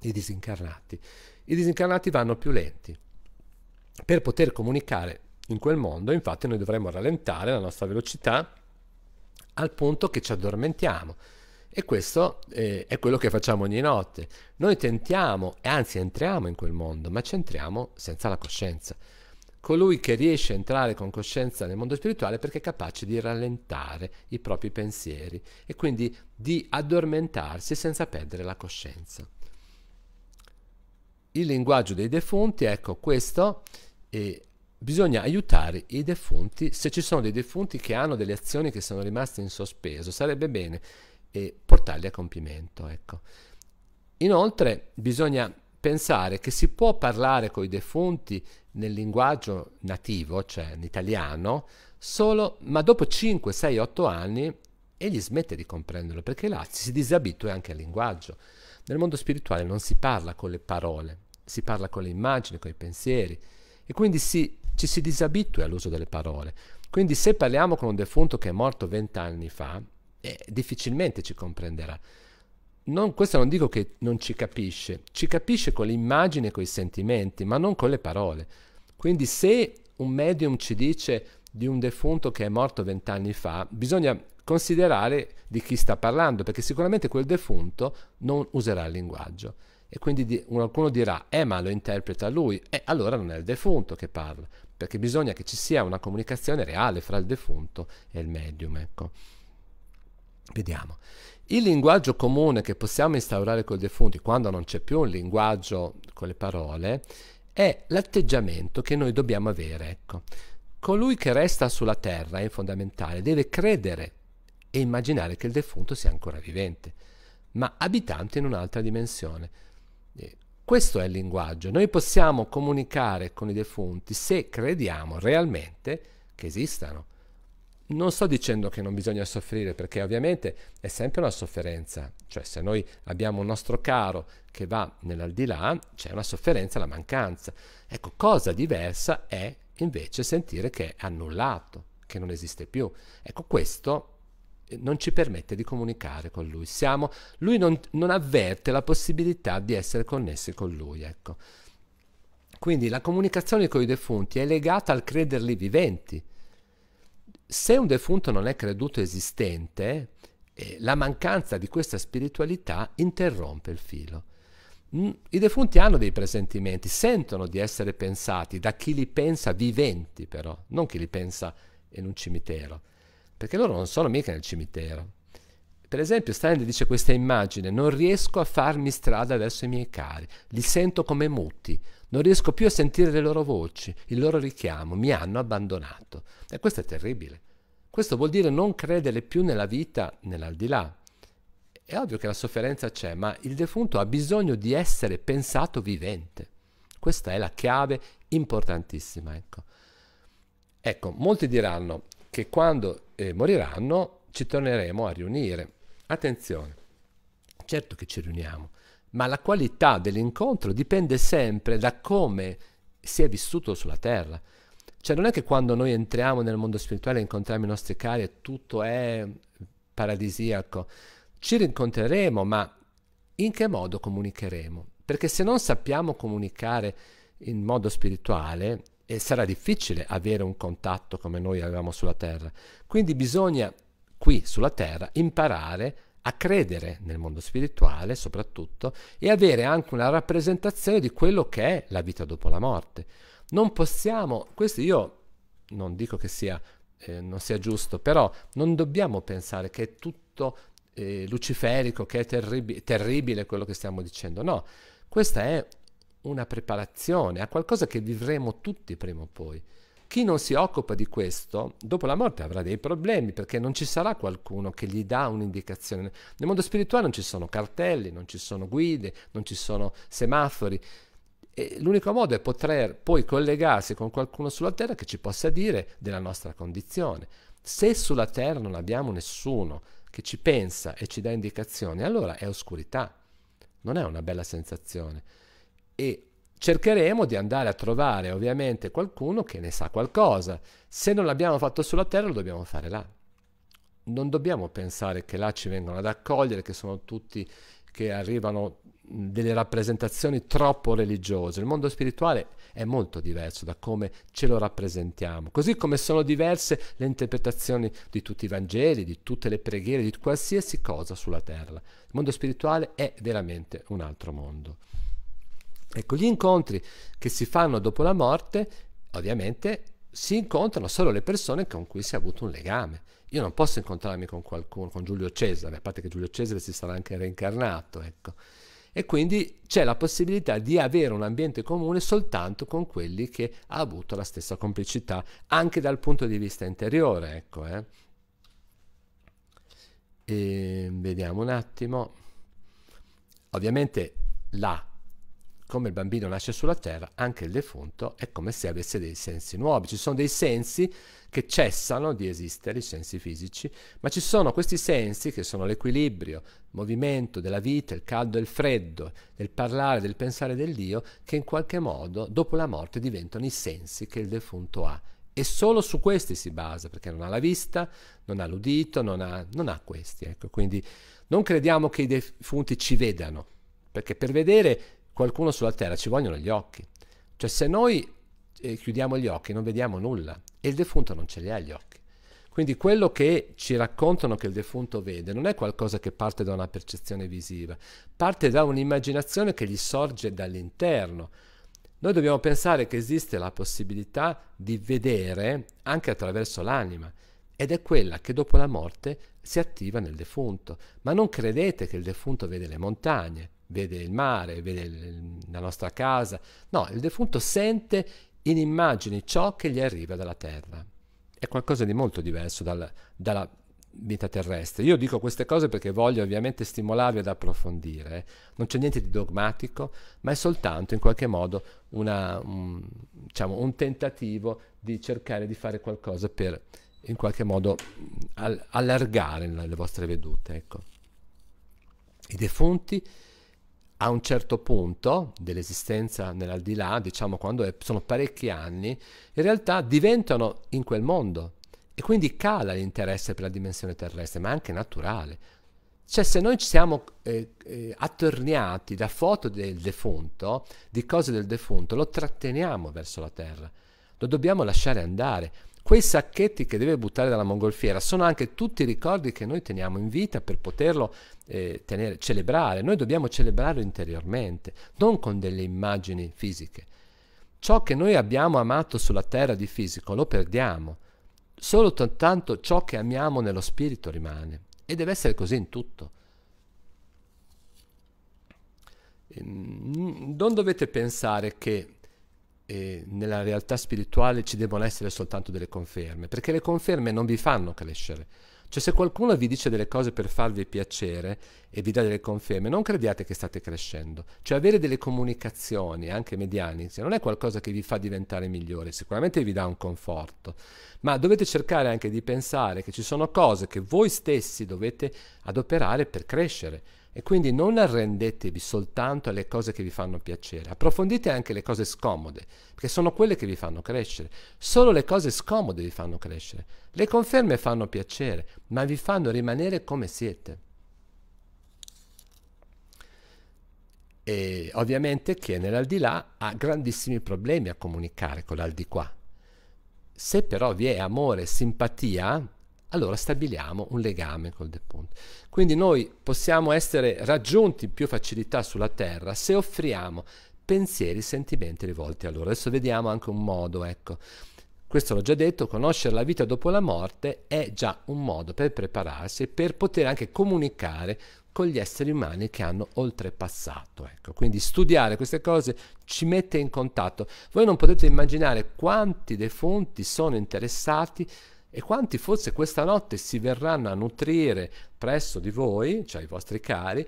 i disincarnati i disincarnati vanno più lenti. Per poter comunicare in quel mondo, infatti, noi dovremmo rallentare la nostra velocità al punto che ci addormentiamo. E questo eh, è quello che facciamo ogni notte. Noi tentiamo, e anzi entriamo in quel mondo, ma ci entriamo senza la coscienza. Colui che riesce a entrare con coscienza nel mondo spirituale perché è capace di rallentare i propri pensieri e quindi di addormentarsi senza perdere la coscienza il linguaggio dei defunti, ecco questo, eh, bisogna aiutare i defunti, se ci sono dei defunti che hanno delle azioni che sono rimaste in sospeso, sarebbe bene eh, portarli a compimento. Ecco. Inoltre bisogna pensare che si può parlare con i defunti nel linguaggio nativo, cioè in italiano, solo, ma dopo 5, 6, 8 anni egli smette di comprenderlo perché là si disabitua anche al linguaggio. Nel mondo spirituale non si parla con le parole, si parla con le immagini, con i pensieri e quindi si, ci si disabitua all'uso delle parole. Quindi se parliamo con un defunto che è morto vent'anni fa, eh, difficilmente ci comprenderà. Non, questo non dico che non ci capisce, ci capisce con l'immagine, con i sentimenti, ma non con le parole. Quindi se un medium ci dice di un defunto che è morto vent'anni fa, bisogna considerare di chi sta parlando, perché sicuramente quel defunto non userà il linguaggio. E quindi di, qualcuno dirà, eh ma lo interpreta lui, e eh, allora non è il defunto che parla, perché bisogna che ci sia una comunicazione reale fra il defunto e il medium. Ecco. Vediamo. Il linguaggio comune che possiamo instaurare col defunto, quando non c'è più un linguaggio con le parole è l'atteggiamento che noi dobbiamo avere. Ecco. Colui che resta sulla terra è fondamentale, deve credere e immaginare che il defunto sia ancora vivente, ma abitante in un'altra dimensione. Questo è il linguaggio. Noi possiamo comunicare con i defunti se crediamo realmente che esistano. Non sto dicendo che non bisogna soffrire, perché ovviamente è sempre una sofferenza. Cioè, se noi abbiamo un nostro caro che va nell'aldilà, c'è una sofferenza, la mancanza. Ecco, cosa diversa è invece sentire che è annullato, che non esiste più. Ecco, questo non ci permette di comunicare con lui. Siamo, lui non, non, avverte la possibilità di essere connessi con lui. Ecco. Quindi la comunicazione con i defunti è legata al crederli viventi. Se un defunto non è creduto esistente, eh, la mancanza di questa spiritualità interrompe il filo. Mm, I defunti hanno dei presentimenti, sentono di essere pensati da chi li pensa viventi però, non chi li pensa in un cimitero perché loro non sono mica nel cimitero. Per esempio, Stanley dice questa immagine, non riesco a farmi strada verso i miei cari, li sento come muti, non riesco più a sentire le loro voci, il loro richiamo, mi hanno abbandonato. E questo è terribile. Questo vuol dire non credere più nella vita, nell'aldilà. È ovvio che la sofferenza c'è, ma il defunto ha bisogno di essere pensato vivente. Questa è la chiave importantissima. Ecco, ecco molti diranno che quando eh, moriranno, ci torneremo a riunire. Attenzione, certo che ci riuniamo, ma la qualità dell'incontro dipende sempre da come si è vissuto sulla terra. Cioè non è che quando noi entriamo nel mondo spirituale e incontriamo i nostri cari e tutto è paradisiaco. Ci rincontreremo, ma in che modo comunicheremo? Perché se non sappiamo comunicare in modo spirituale, e sarà difficile avere un contatto come noi avevamo sulla Terra. Quindi bisogna qui sulla Terra imparare a credere nel mondo spirituale soprattutto e avere anche una rappresentazione di quello che è la vita dopo la morte. Non possiamo, questo io non dico che sia, eh, non sia giusto, però non dobbiamo pensare che è tutto eh, luciferico, che è terrib- terribile quello che stiamo dicendo. No, questa è una preparazione, a qualcosa che vivremo tutti prima o poi. Chi non si occupa di questo, dopo la morte avrà dei problemi perché non ci sarà qualcuno che gli dà un'indicazione. Nel mondo spirituale non ci sono cartelli, non ci sono guide, non ci sono semafori. E l'unico modo è poter poi collegarsi con qualcuno sulla Terra che ci possa dire della nostra condizione. Se sulla Terra non abbiamo nessuno che ci pensa e ci dà indicazioni, allora è oscurità. Non è una bella sensazione e cercheremo di andare a trovare ovviamente qualcuno che ne sa qualcosa. Se non l'abbiamo fatto sulla Terra lo dobbiamo fare là. Non dobbiamo pensare che là ci vengono ad accogliere, che sono tutti che arrivano delle rappresentazioni troppo religiose. Il mondo spirituale è molto diverso da come ce lo rappresentiamo, così come sono diverse le interpretazioni di tutti i Vangeli, di tutte le preghiere, di qualsiasi cosa sulla terra. Il mondo spirituale è veramente un altro mondo. Ecco, gli incontri che si fanno dopo la morte, ovviamente si incontrano solo le persone con cui si è avuto un legame. Io non posso incontrarmi con qualcuno, con Giulio Cesare, a parte che Giulio Cesare si sarà anche reincarnato, ecco. E quindi c'è la possibilità di avere un ambiente comune soltanto con quelli che ha avuto la stessa complicità, anche dal punto di vista interiore, ecco. Eh. E vediamo un attimo. Ovviamente la siccome il bambino nasce sulla terra, anche il defunto è come se avesse dei sensi nuovi. Ci sono dei sensi che cessano di esistere, i sensi fisici, ma ci sono questi sensi che sono l'equilibrio, il movimento della vita, il caldo e il freddo, del parlare, del pensare dell'io, che in qualche modo dopo la morte diventano i sensi che il defunto ha. E solo su questi si basa, perché non ha la vista, non ha l'udito, non ha, non ha questi. Ecco. Quindi non crediamo che i defunti ci vedano, perché per vedere qualcuno sulla terra, ci vogliono gli occhi. Cioè se noi eh, chiudiamo gli occhi non vediamo nulla e il defunto non ce li ha gli occhi. Quindi quello che ci raccontano che il defunto vede non è qualcosa che parte da una percezione visiva, parte da un'immaginazione che gli sorge dall'interno. Noi dobbiamo pensare che esiste la possibilità di vedere anche attraverso l'anima ed è quella che dopo la morte si attiva nel defunto. Ma non credete che il defunto vede le montagne, vede il mare, vede la nostra casa. No, il defunto sente in immagini ciò che gli arriva dalla terra. È qualcosa di molto diverso dal, dalla vita terrestre. Io dico queste cose perché voglio ovviamente stimolarvi ad approfondire. Non c'è niente di dogmatico, ma è soltanto in qualche modo una, un, diciamo, un tentativo di cercare di fare qualcosa per in qualche modo allargare le vostre vedute. Ecco. I defunti a un certo punto dell'esistenza nell'aldilà, diciamo quando è, sono parecchi anni, in realtà diventano in quel mondo e quindi cala l'interesse per la dimensione terrestre, ma anche naturale. Cioè se noi ci siamo eh, eh, attorniati da foto del defunto, di cose del defunto, lo tratteniamo verso la terra, lo dobbiamo lasciare andare. Quei sacchetti che deve buttare dalla mongolfiera sono anche tutti i ricordi che noi teniamo in vita per poterlo eh, tenere, celebrare. Noi dobbiamo celebrarlo interiormente, non con delle immagini fisiche. Ciò che noi abbiamo amato sulla terra di fisico lo perdiamo, solo tanto ciò che amiamo nello spirito rimane. E deve essere così in tutto. Ehm, non dovete pensare che e nella realtà spirituale ci devono essere soltanto delle conferme, perché le conferme non vi fanno crescere. Cioè se qualcuno vi dice delle cose per farvi piacere e vi dà delle conferme, non crediate che state crescendo. Cioè avere delle comunicazioni, anche medianiche, non è qualcosa che vi fa diventare migliori, sicuramente vi dà un conforto, ma dovete cercare anche di pensare che ci sono cose che voi stessi dovete adoperare per crescere. E quindi non arrendetevi soltanto alle cose che vi fanno piacere, approfondite anche le cose scomode, perché sono quelle che vi fanno crescere. Solo le cose scomode vi fanno crescere. Le conferme fanno piacere, ma vi fanno rimanere come siete. E ovviamente chi è nell'aldilà ha grandissimi problemi a comunicare con l'aldilà. Se però vi è amore e simpatia, allora stabiliamo un legame col defunto. Quindi noi possiamo essere raggiunti più facilità sulla terra se offriamo pensieri, e sentimenti rivolti a loro. Adesso vediamo anche un modo, ecco. Questo l'ho già detto, conoscere la vita dopo la morte è già un modo per prepararsi e per poter anche comunicare con gli esseri umani che hanno oltrepassato. Ecco. Quindi studiare queste cose ci mette in contatto. Voi non potete immaginare quanti defunti sono interessati a e quanti forse questa notte si verranno a nutrire presso di voi, cioè i vostri cari,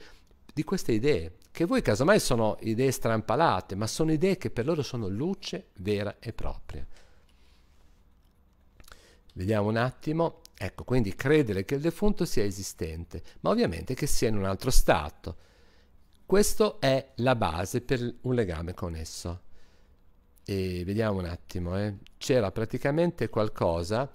di queste idee, che voi casomai sono idee strampalate, ma sono idee che per loro sono luce vera e propria. Vediamo un attimo. Ecco, quindi credere che il defunto sia esistente, ma ovviamente che sia in un altro stato. Questa è la base per un legame con esso. E vediamo un attimo, eh. c'era praticamente qualcosa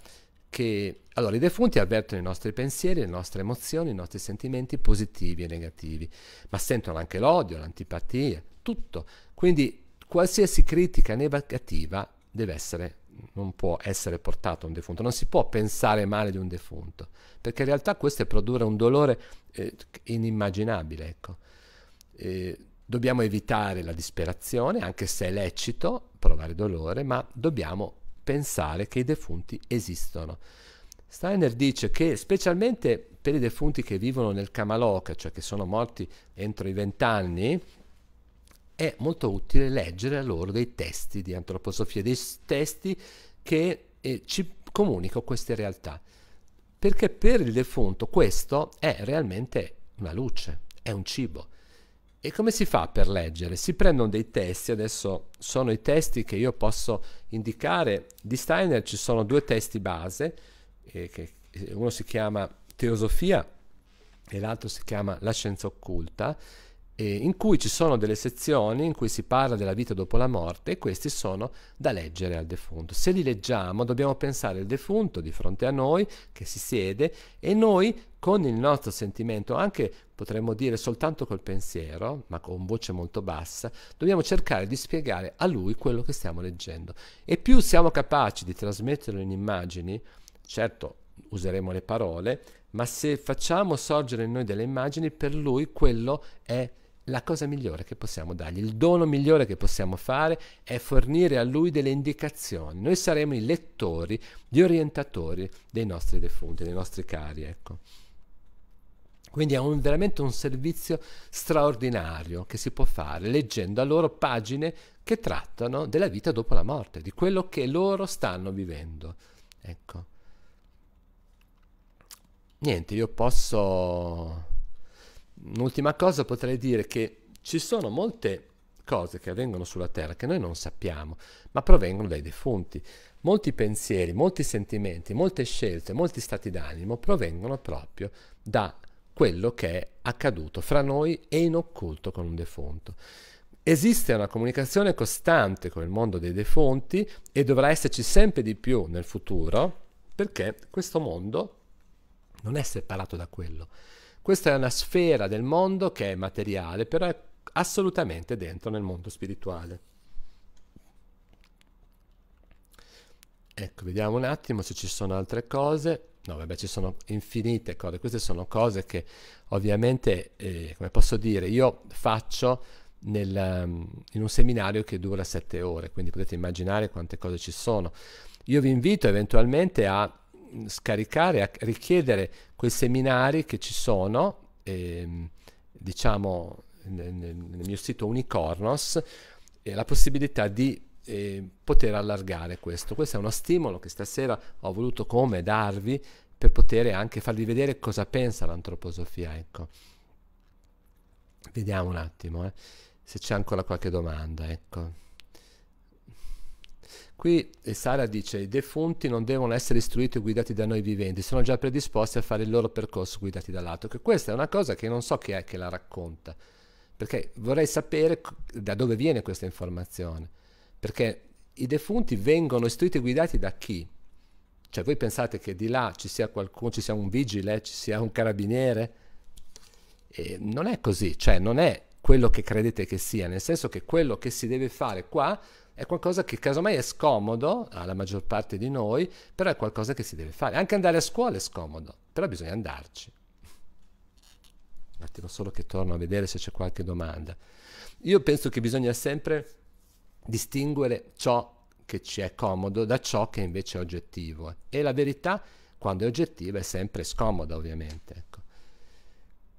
che allora i defunti avvertono i nostri pensieri, le nostre emozioni, i nostri sentimenti positivi e negativi, ma sentono anche l'odio, l'antipatia, tutto. Quindi qualsiasi critica negativa deve essere non può essere portato a un defunto, non si può pensare male di un defunto, perché in realtà questo è produrre un dolore eh, inimmaginabile, ecco. eh, dobbiamo evitare la disperazione, anche se è lecito provare dolore, ma dobbiamo pensare che i defunti esistono. Steiner dice che specialmente per i defunti che vivono nel Kamaloka, cioè che sono morti entro i vent'anni, è molto utile leggere a loro dei testi di antroposofia, dei testi che eh, ci comunicano queste realtà. Perché per il defunto questo è realmente una luce, è un cibo. E come si fa per leggere? Si prendono dei testi, adesso sono i testi che io posso indicare. Di Steiner ci sono due testi base, eh, che, eh, uno si chiama Teosofia e l'altro si chiama La scienza occulta, eh, in cui ci sono delle sezioni in cui si parla della vita dopo la morte e questi sono da leggere al defunto. Se li leggiamo dobbiamo pensare al defunto di fronte a noi che si siede e noi con il nostro sentimento, anche potremmo dire soltanto col pensiero, ma con voce molto bassa, dobbiamo cercare di spiegare a lui quello che stiamo leggendo. E più siamo capaci di trasmetterlo in immagini, certo useremo le parole, ma se facciamo sorgere in noi delle immagini, per lui quello è la cosa migliore che possiamo dargli, il dono migliore che possiamo fare è fornire a lui delle indicazioni. Noi saremo i lettori, gli orientatori dei nostri defunti, dei nostri cari, ecco. Quindi è un, veramente un servizio straordinario che si può fare leggendo a loro pagine che trattano della vita dopo la morte, di quello che loro stanno vivendo. Ecco. Niente, io posso... Un'ultima cosa potrei dire che ci sono molte cose che avvengono sulla Terra che noi non sappiamo, ma provengono dai defunti. Molti pensieri, molti sentimenti, molte scelte, molti stati d'animo provengono proprio da quello che è accaduto fra noi e in occulto con un defunto. Esiste una comunicazione costante con il mondo dei defunti e dovrà esserci sempre di più nel futuro perché questo mondo non è separato da quello. Questa è una sfera del mondo che è materiale, però è assolutamente dentro nel mondo spirituale. Ecco, vediamo un attimo se ci sono altre cose. No, vabbè, ci sono infinite cose. Queste sono cose che ovviamente, eh, come posso dire, io faccio nel, ehm, in un seminario che dura sette ore, quindi potete immaginare quante cose ci sono. Io vi invito eventualmente a mm, scaricare, a richiedere quei seminari che ci sono, eh, diciamo nel, nel mio sito Unicornos, eh, la possibilità di eh, poter allargare questo. Questo è uno stimolo che stasera ho voluto come darvi per poter anche farvi vedere cosa pensa l'antroposofia. Ecco. Vediamo un attimo eh, se c'è ancora qualche domanda. Ecco. Qui eh, Sara dice i defunti non devono essere istruiti o guidati da noi viventi, sono già predisposti a fare il loro percorso guidati dall'altro. Che questa è una cosa che non so chi è che la racconta, perché vorrei sapere da dove viene questa informazione perché i defunti vengono istruiti e guidati da chi? Cioè voi pensate che di là ci sia qualcuno, ci sia un vigile, ci sia un carabiniere? E non è così, cioè non è quello che credete che sia, nel senso che quello che si deve fare qua è qualcosa che casomai è scomodo alla maggior parte di noi, però è qualcosa che si deve fare. Anche andare a scuola è scomodo, però bisogna andarci. Un attimo solo che torno a vedere se c'è qualche domanda. Io penso che bisogna sempre distinguere ciò che ci è comodo da ciò che invece è oggettivo. E la verità, quando è oggettiva, è sempre scomoda, ovviamente. Ecco.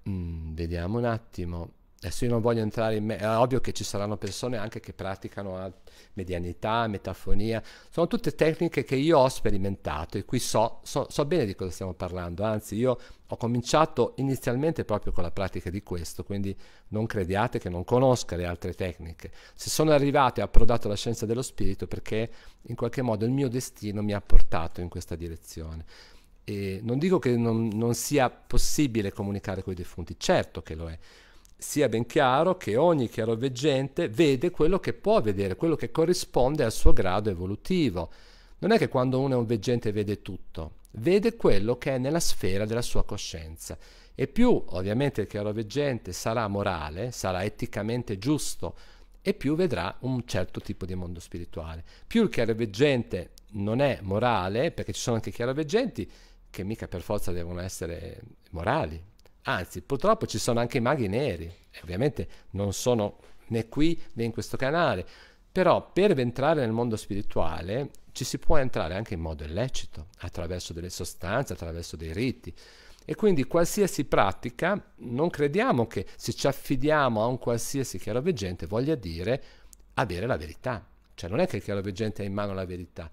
Mm, vediamo un attimo. Adesso eh, io non voglio entrare in me, è ovvio che ci saranno persone anche che praticano medianità, metafonia, sono tutte tecniche che io ho sperimentato e qui so, so, so bene di cosa stiamo parlando, anzi io ho cominciato inizialmente proprio con la pratica di questo, quindi non crediate che non conosca le altre tecniche. Se sono arrivato e approdato alla scienza dello spirito perché in qualche modo il mio destino mi ha portato in questa direzione. E non dico che non, non sia possibile comunicare con i defunti, certo che lo è sia ben chiaro che ogni chiaroveggente vede quello che può vedere, quello che corrisponde al suo grado evolutivo. Non è che quando uno è un veggente vede tutto, vede quello che è nella sfera della sua coscienza. E più ovviamente il chiaroveggente sarà morale, sarà eticamente giusto, e più vedrà un certo tipo di mondo spirituale. Più il chiaroveggente non è morale, perché ci sono anche chiaroveggenti che mica per forza devono essere morali, Anzi, purtroppo ci sono anche i maghi neri, e ovviamente non sono né qui né in questo canale, però per entrare nel mondo spirituale ci si può entrare anche in modo illecito, attraverso delle sostanze, attraverso dei riti. E quindi qualsiasi pratica, non crediamo che se ci affidiamo a un qualsiasi chiaroveggente voglia dire avere la verità. Cioè non è che il chiaroveggente ha in mano la verità,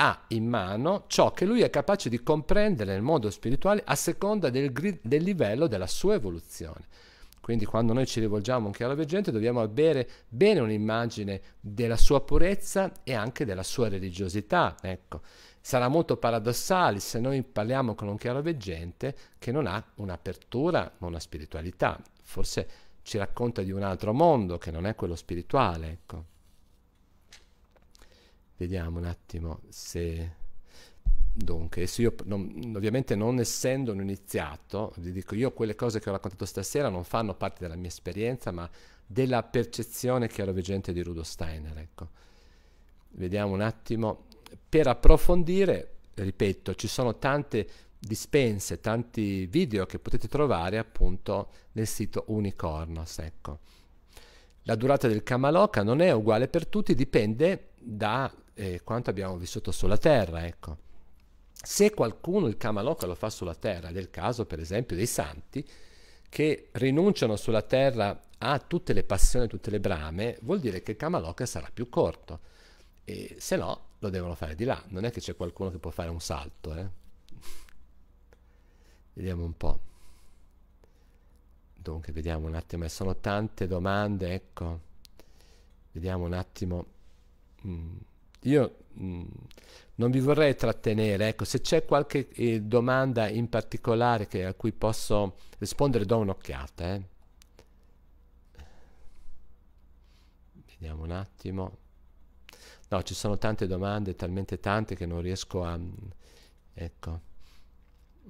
ha in mano ciò che lui è capace di comprendere nel mondo spirituale a seconda del, del livello della sua evoluzione. Quindi quando noi ci rivolgiamo a un chiaroveggente dobbiamo avere bene un'immagine della sua purezza e anche della sua religiosità. Ecco, sarà molto paradossale se noi parliamo con un chiaroveggente che non ha un'apertura, una spiritualità. Forse ci racconta di un altro mondo che non è quello spirituale. Ecco. Vediamo un attimo se... Dunque, se io non, ovviamente non essendo un iniziato, vi dico io quelle cose che ho raccontato stasera non fanno parte della mia esperienza, ma della percezione chiarovigente di Rudolf Steiner. Ecco. Vediamo un attimo. Per approfondire, ripeto, ci sono tante dispense, tanti video che potete trovare appunto nel sito Unicornos. Ecco. La durata del Kamaloka non è uguale per tutti, dipende da eh, quanto abbiamo vissuto sulla Terra, ecco. Se qualcuno il Kamaloka lo fa sulla Terra, ed è il caso per esempio dei santi, che rinunciano sulla Terra a tutte le passioni, tutte le brame, vuol dire che il Kamaloka sarà più corto. E se no, lo devono fare di là. Non è che c'è qualcuno che può fare un salto, eh? <laughs> Vediamo un po'. Dunque, vediamo un attimo. Sono tante domande, ecco. Vediamo un attimo. Mm. Io mh, mm, non vi vorrei trattenere, ecco, se c'è qualche eh, domanda in particolare che, a cui posso rispondere do un'occhiata. Eh. Vediamo un attimo. No, ci sono tante domande, talmente tante che non riesco a... Mm, ecco.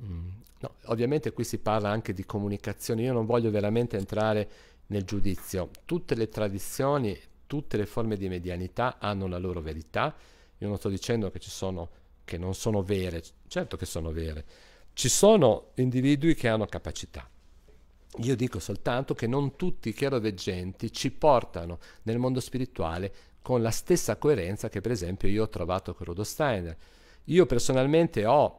Mm. No, ovviamente qui si parla anche di comunicazione, io non voglio veramente entrare nel giudizio. Tutte le tradizioni, tutte le forme di medianità hanno la loro verità. Io non sto dicendo che ci sono che non sono vere, certo che sono vere. Ci sono individui che hanno capacità. Io dico soltanto che non tutti i chiaroveggenti ci portano nel mondo spirituale con la stessa coerenza che per esempio io ho trovato con Rudolf Steiner. Io personalmente ho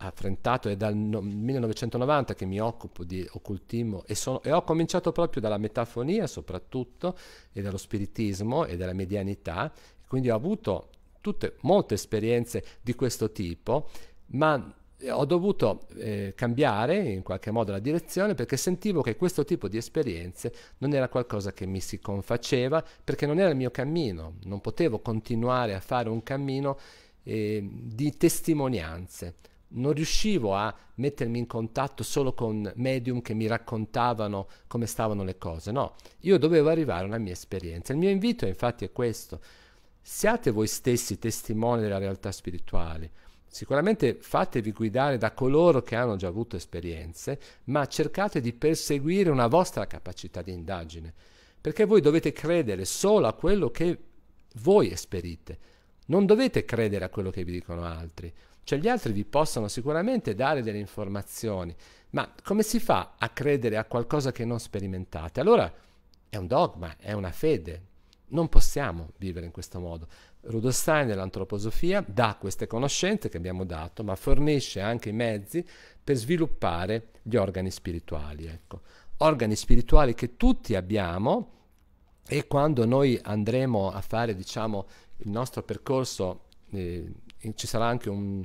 affrentato, è dal no- 1990 che mi occupo di occultismo e, sono, e ho cominciato proprio dalla metafonia soprattutto e dallo spiritismo e dalla medianità, quindi ho avuto tutte, molte esperienze di questo tipo, ma eh, ho dovuto eh, cambiare in qualche modo la direzione perché sentivo che questo tipo di esperienze non era qualcosa che mi si confaceva perché non era il mio cammino, non potevo continuare a fare un cammino eh, di testimonianze, non riuscivo a mettermi in contatto solo con medium che mi raccontavano come stavano le cose, no, io dovevo arrivare alla mia esperienza. Il mio invito infatti è questo, siate voi stessi testimoni della realtà spirituale, sicuramente fatevi guidare da coloro che hanno già avuto esperienze, ma cercate di perseguire una vostra capacità di indagine, perché voi dovete credere solo a quello che voi esperite, non dovete credere a quello che vi dicono altri. Cioè gli altri vi possono sicuramente dare delle informazioni, ma come si fa a credere a qualcosa che non sperimentate? Allora è un dogma, è una fede. Non possiamo vivere in questo modo. Rudolf Stein nell'antroposofia dà queste conoscenze che abbiamo dato, ma fornisce anche i mezzi per sviluppare gli organi spirituali. Ecco. Organi spirituali che tutti abbiamo e quando noi andremo a fare diciamo, il nostro percorso eh, ci sarà anche un,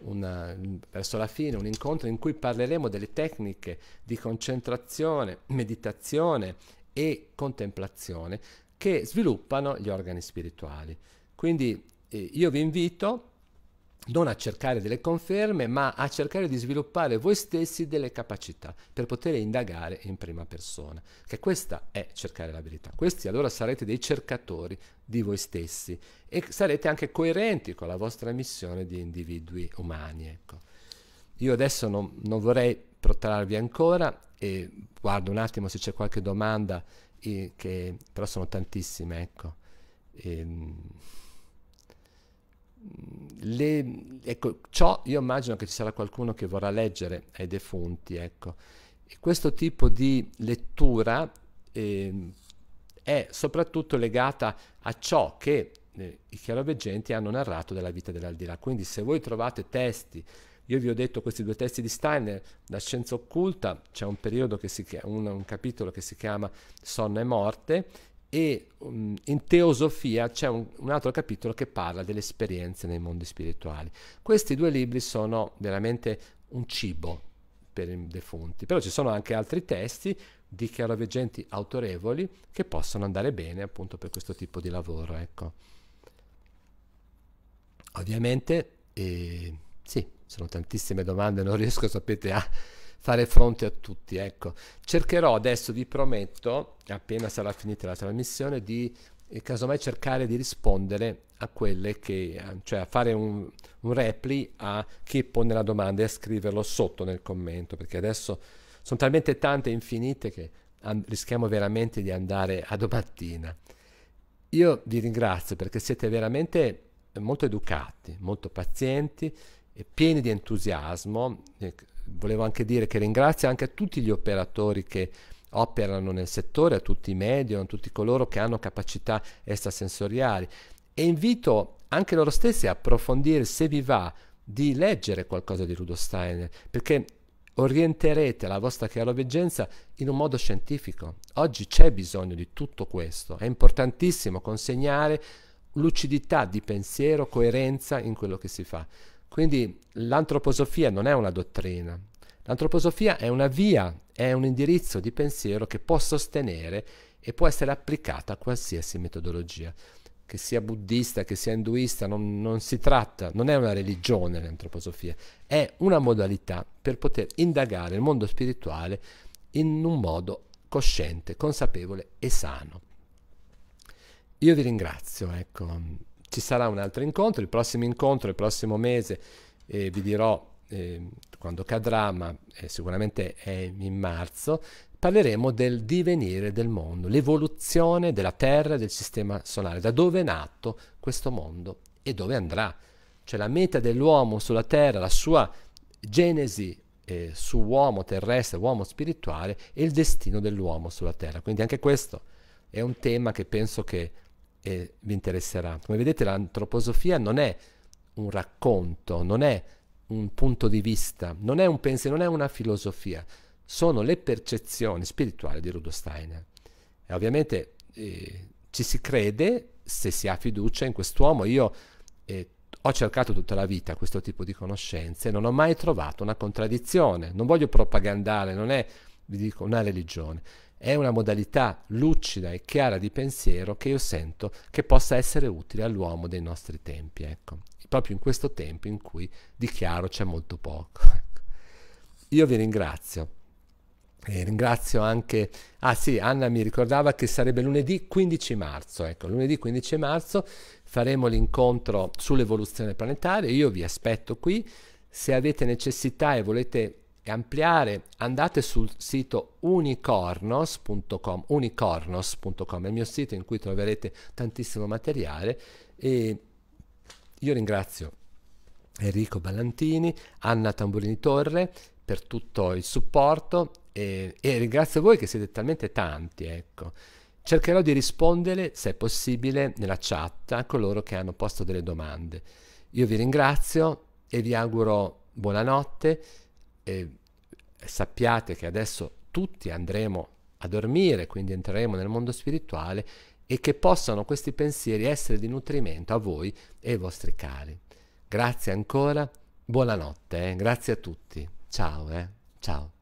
una, verso la fine un incontro in cui parleremo delle tecniche di concentrazione, meditazione e contemplazione che sviluppano gli organi spirituali. Quindi eh, io vi invito non a cercare delle conferme, ma a cercare di sviluppare voi stessi delle capacità per poter indagare in prima persona, che questa è cercare la verità. Questi allora sarete dei cercatori di voi stessi e sarete anche coerenti con la vostra missione di individui umani. Ecco. Io adesso non, non vorrei protrarvi ancora e guardo un attimo se c'è qualche domanda, eh, che, però sono tantissime. Ecco. E, ehm, le, ecco, ciò io immagino che ci sarà qualcuno che vorrà leggere ai defunti, ecco. E questo tipo di lettura eh, è soprattutto legata a ciò che eh, i chiaroveggenti hanno narrato della vita dell'aldilà. Quindi se voi trovate testi, io vi ho detto questi due testi di Steiner, La scienza occulta, c'è un, un, un capitolo che si chiama Sonno e morte, e um, in teosofia c'è un, un, altro capitolo che parla delle esperienze nei mondi spirituali. Questi due libri sono veramente un cibo per i defunti, però ci sono anche altri testi di chiaroveggenti autorevoli che possono andare bene appunto per questo tipo di lavoro. Ecco. Ovviamente, eh, sì, sono tantissime domande, non riesco, sapete, a ah, fare fronte a tutti. Ecco, cercherò adesso, vi prometto, appena sarà finita la trasmissione, di eh, casomai cercare di rispondere a quelle che, eh, cioè a fare un, un repli a chi pone la domanda e a scriverlo sotto nel commento, perché adesso sono talmente tante e infinite che rischiamo veramente di andare a domattina. Io vi ringrazio perché siete veramente molto educati, molto pazienti e pieni di entusiasmo. Eh, volevo anche dire che ringrazio anche a tutti gli operatori che operano nel settore, a tutti i medium, a tutti coloro che hanno capacità extrasensoriali e invito anche loro stessi a approfondire se vi va di leggere qualcosa di Rudolf Steiner perché orienterete la vostra chiaroveggenza in un modo scientifico. Oggi c'è bisogno di tutto questo, è importantissimo consegnare lucidità di pensiero, coerenza in quello che si fa. Quindi l'antroposofia non è una dottrina, l'antroposofia è una via, è un indirizzo di pensiero che può sostenere e può essere applicata a qualsiasi metodologia, che sia buddista, che sia induista, non, non si tratta, non è una religione l'antroposofia, è una modalità per poter indagare il mondo spirituale in un modo cosciente, consapevole e sano. Io vi ringrazio, ecco, ci sarà un altro incontro, il prossimo incontro, il prossimo mese, eh, vi dirò eh, quando cadrà, ma eh, sicuramente è in marzo, parleremo del divenire del mondo, l'evoluzione della Terra e del sistema solare, da dove è nato questo mondo e dove andrà. Cioè la meta dell'uomo sulla Terra, la sua genesi eh, su uomo terrestre, uomo spirituale e il destino dell'uomo sulla Terra. Quindi anche questo è un tema che penso che e vi interesserà. Come vedete l'antroposofia non è un racconto, non è un punto di vista, non è un pensiero, non è una filosofia, sono le percezioni spirituali di Rudolf Steiner. E ovviamente eh, ci si crede se si ha fiducia in quest'uomo. Io eh, ho cercato tutta la vita questo tipo di conoscenze e non ho mai trovato una contraddizione. Non voglio propagandare, non è, vi dico, una religione è una modalità lucida e chiara di pensiero che io sento che possa essere utile all'uomo dei nostri tempi, ecco. proprio in questo tempo in cui di chiaro c'è molto poco. <laughs> Ecco. Io vi ringrazio. E ringrazio anche, ah sì, Anna mi ricordava che sarebbe lunedì 15 marzo, ecco, lunedì 15 marzo faremo l'incontro sull'evoluzione planetaria, io vi aspetto qui, se avete necessità e volete e ampliare, andate sul sito unicornos.com, unicornos.com è il mio sito in cui troverete tantissimo materiale e io ringrazio Enrico Ballantini, Anna Tamburini Torre per tutto il supporto e, e ringrazio voi che siete talmente tanti, ecco. Cercherò di rispondere, se è possibile, nella chat a coloro che hanno posto delle domande. Io vi ringrazio e vi auguro buonanotte. E sappiate che adesso tutti andremo a dormire, quindi entreremo nel mondo spirituale e che possano questi pensieri essere di nutrimento a voi e ai vostri cari. Grazie ancora, buonanotte, eh? grazie a tutti, ciao, eh? ciao.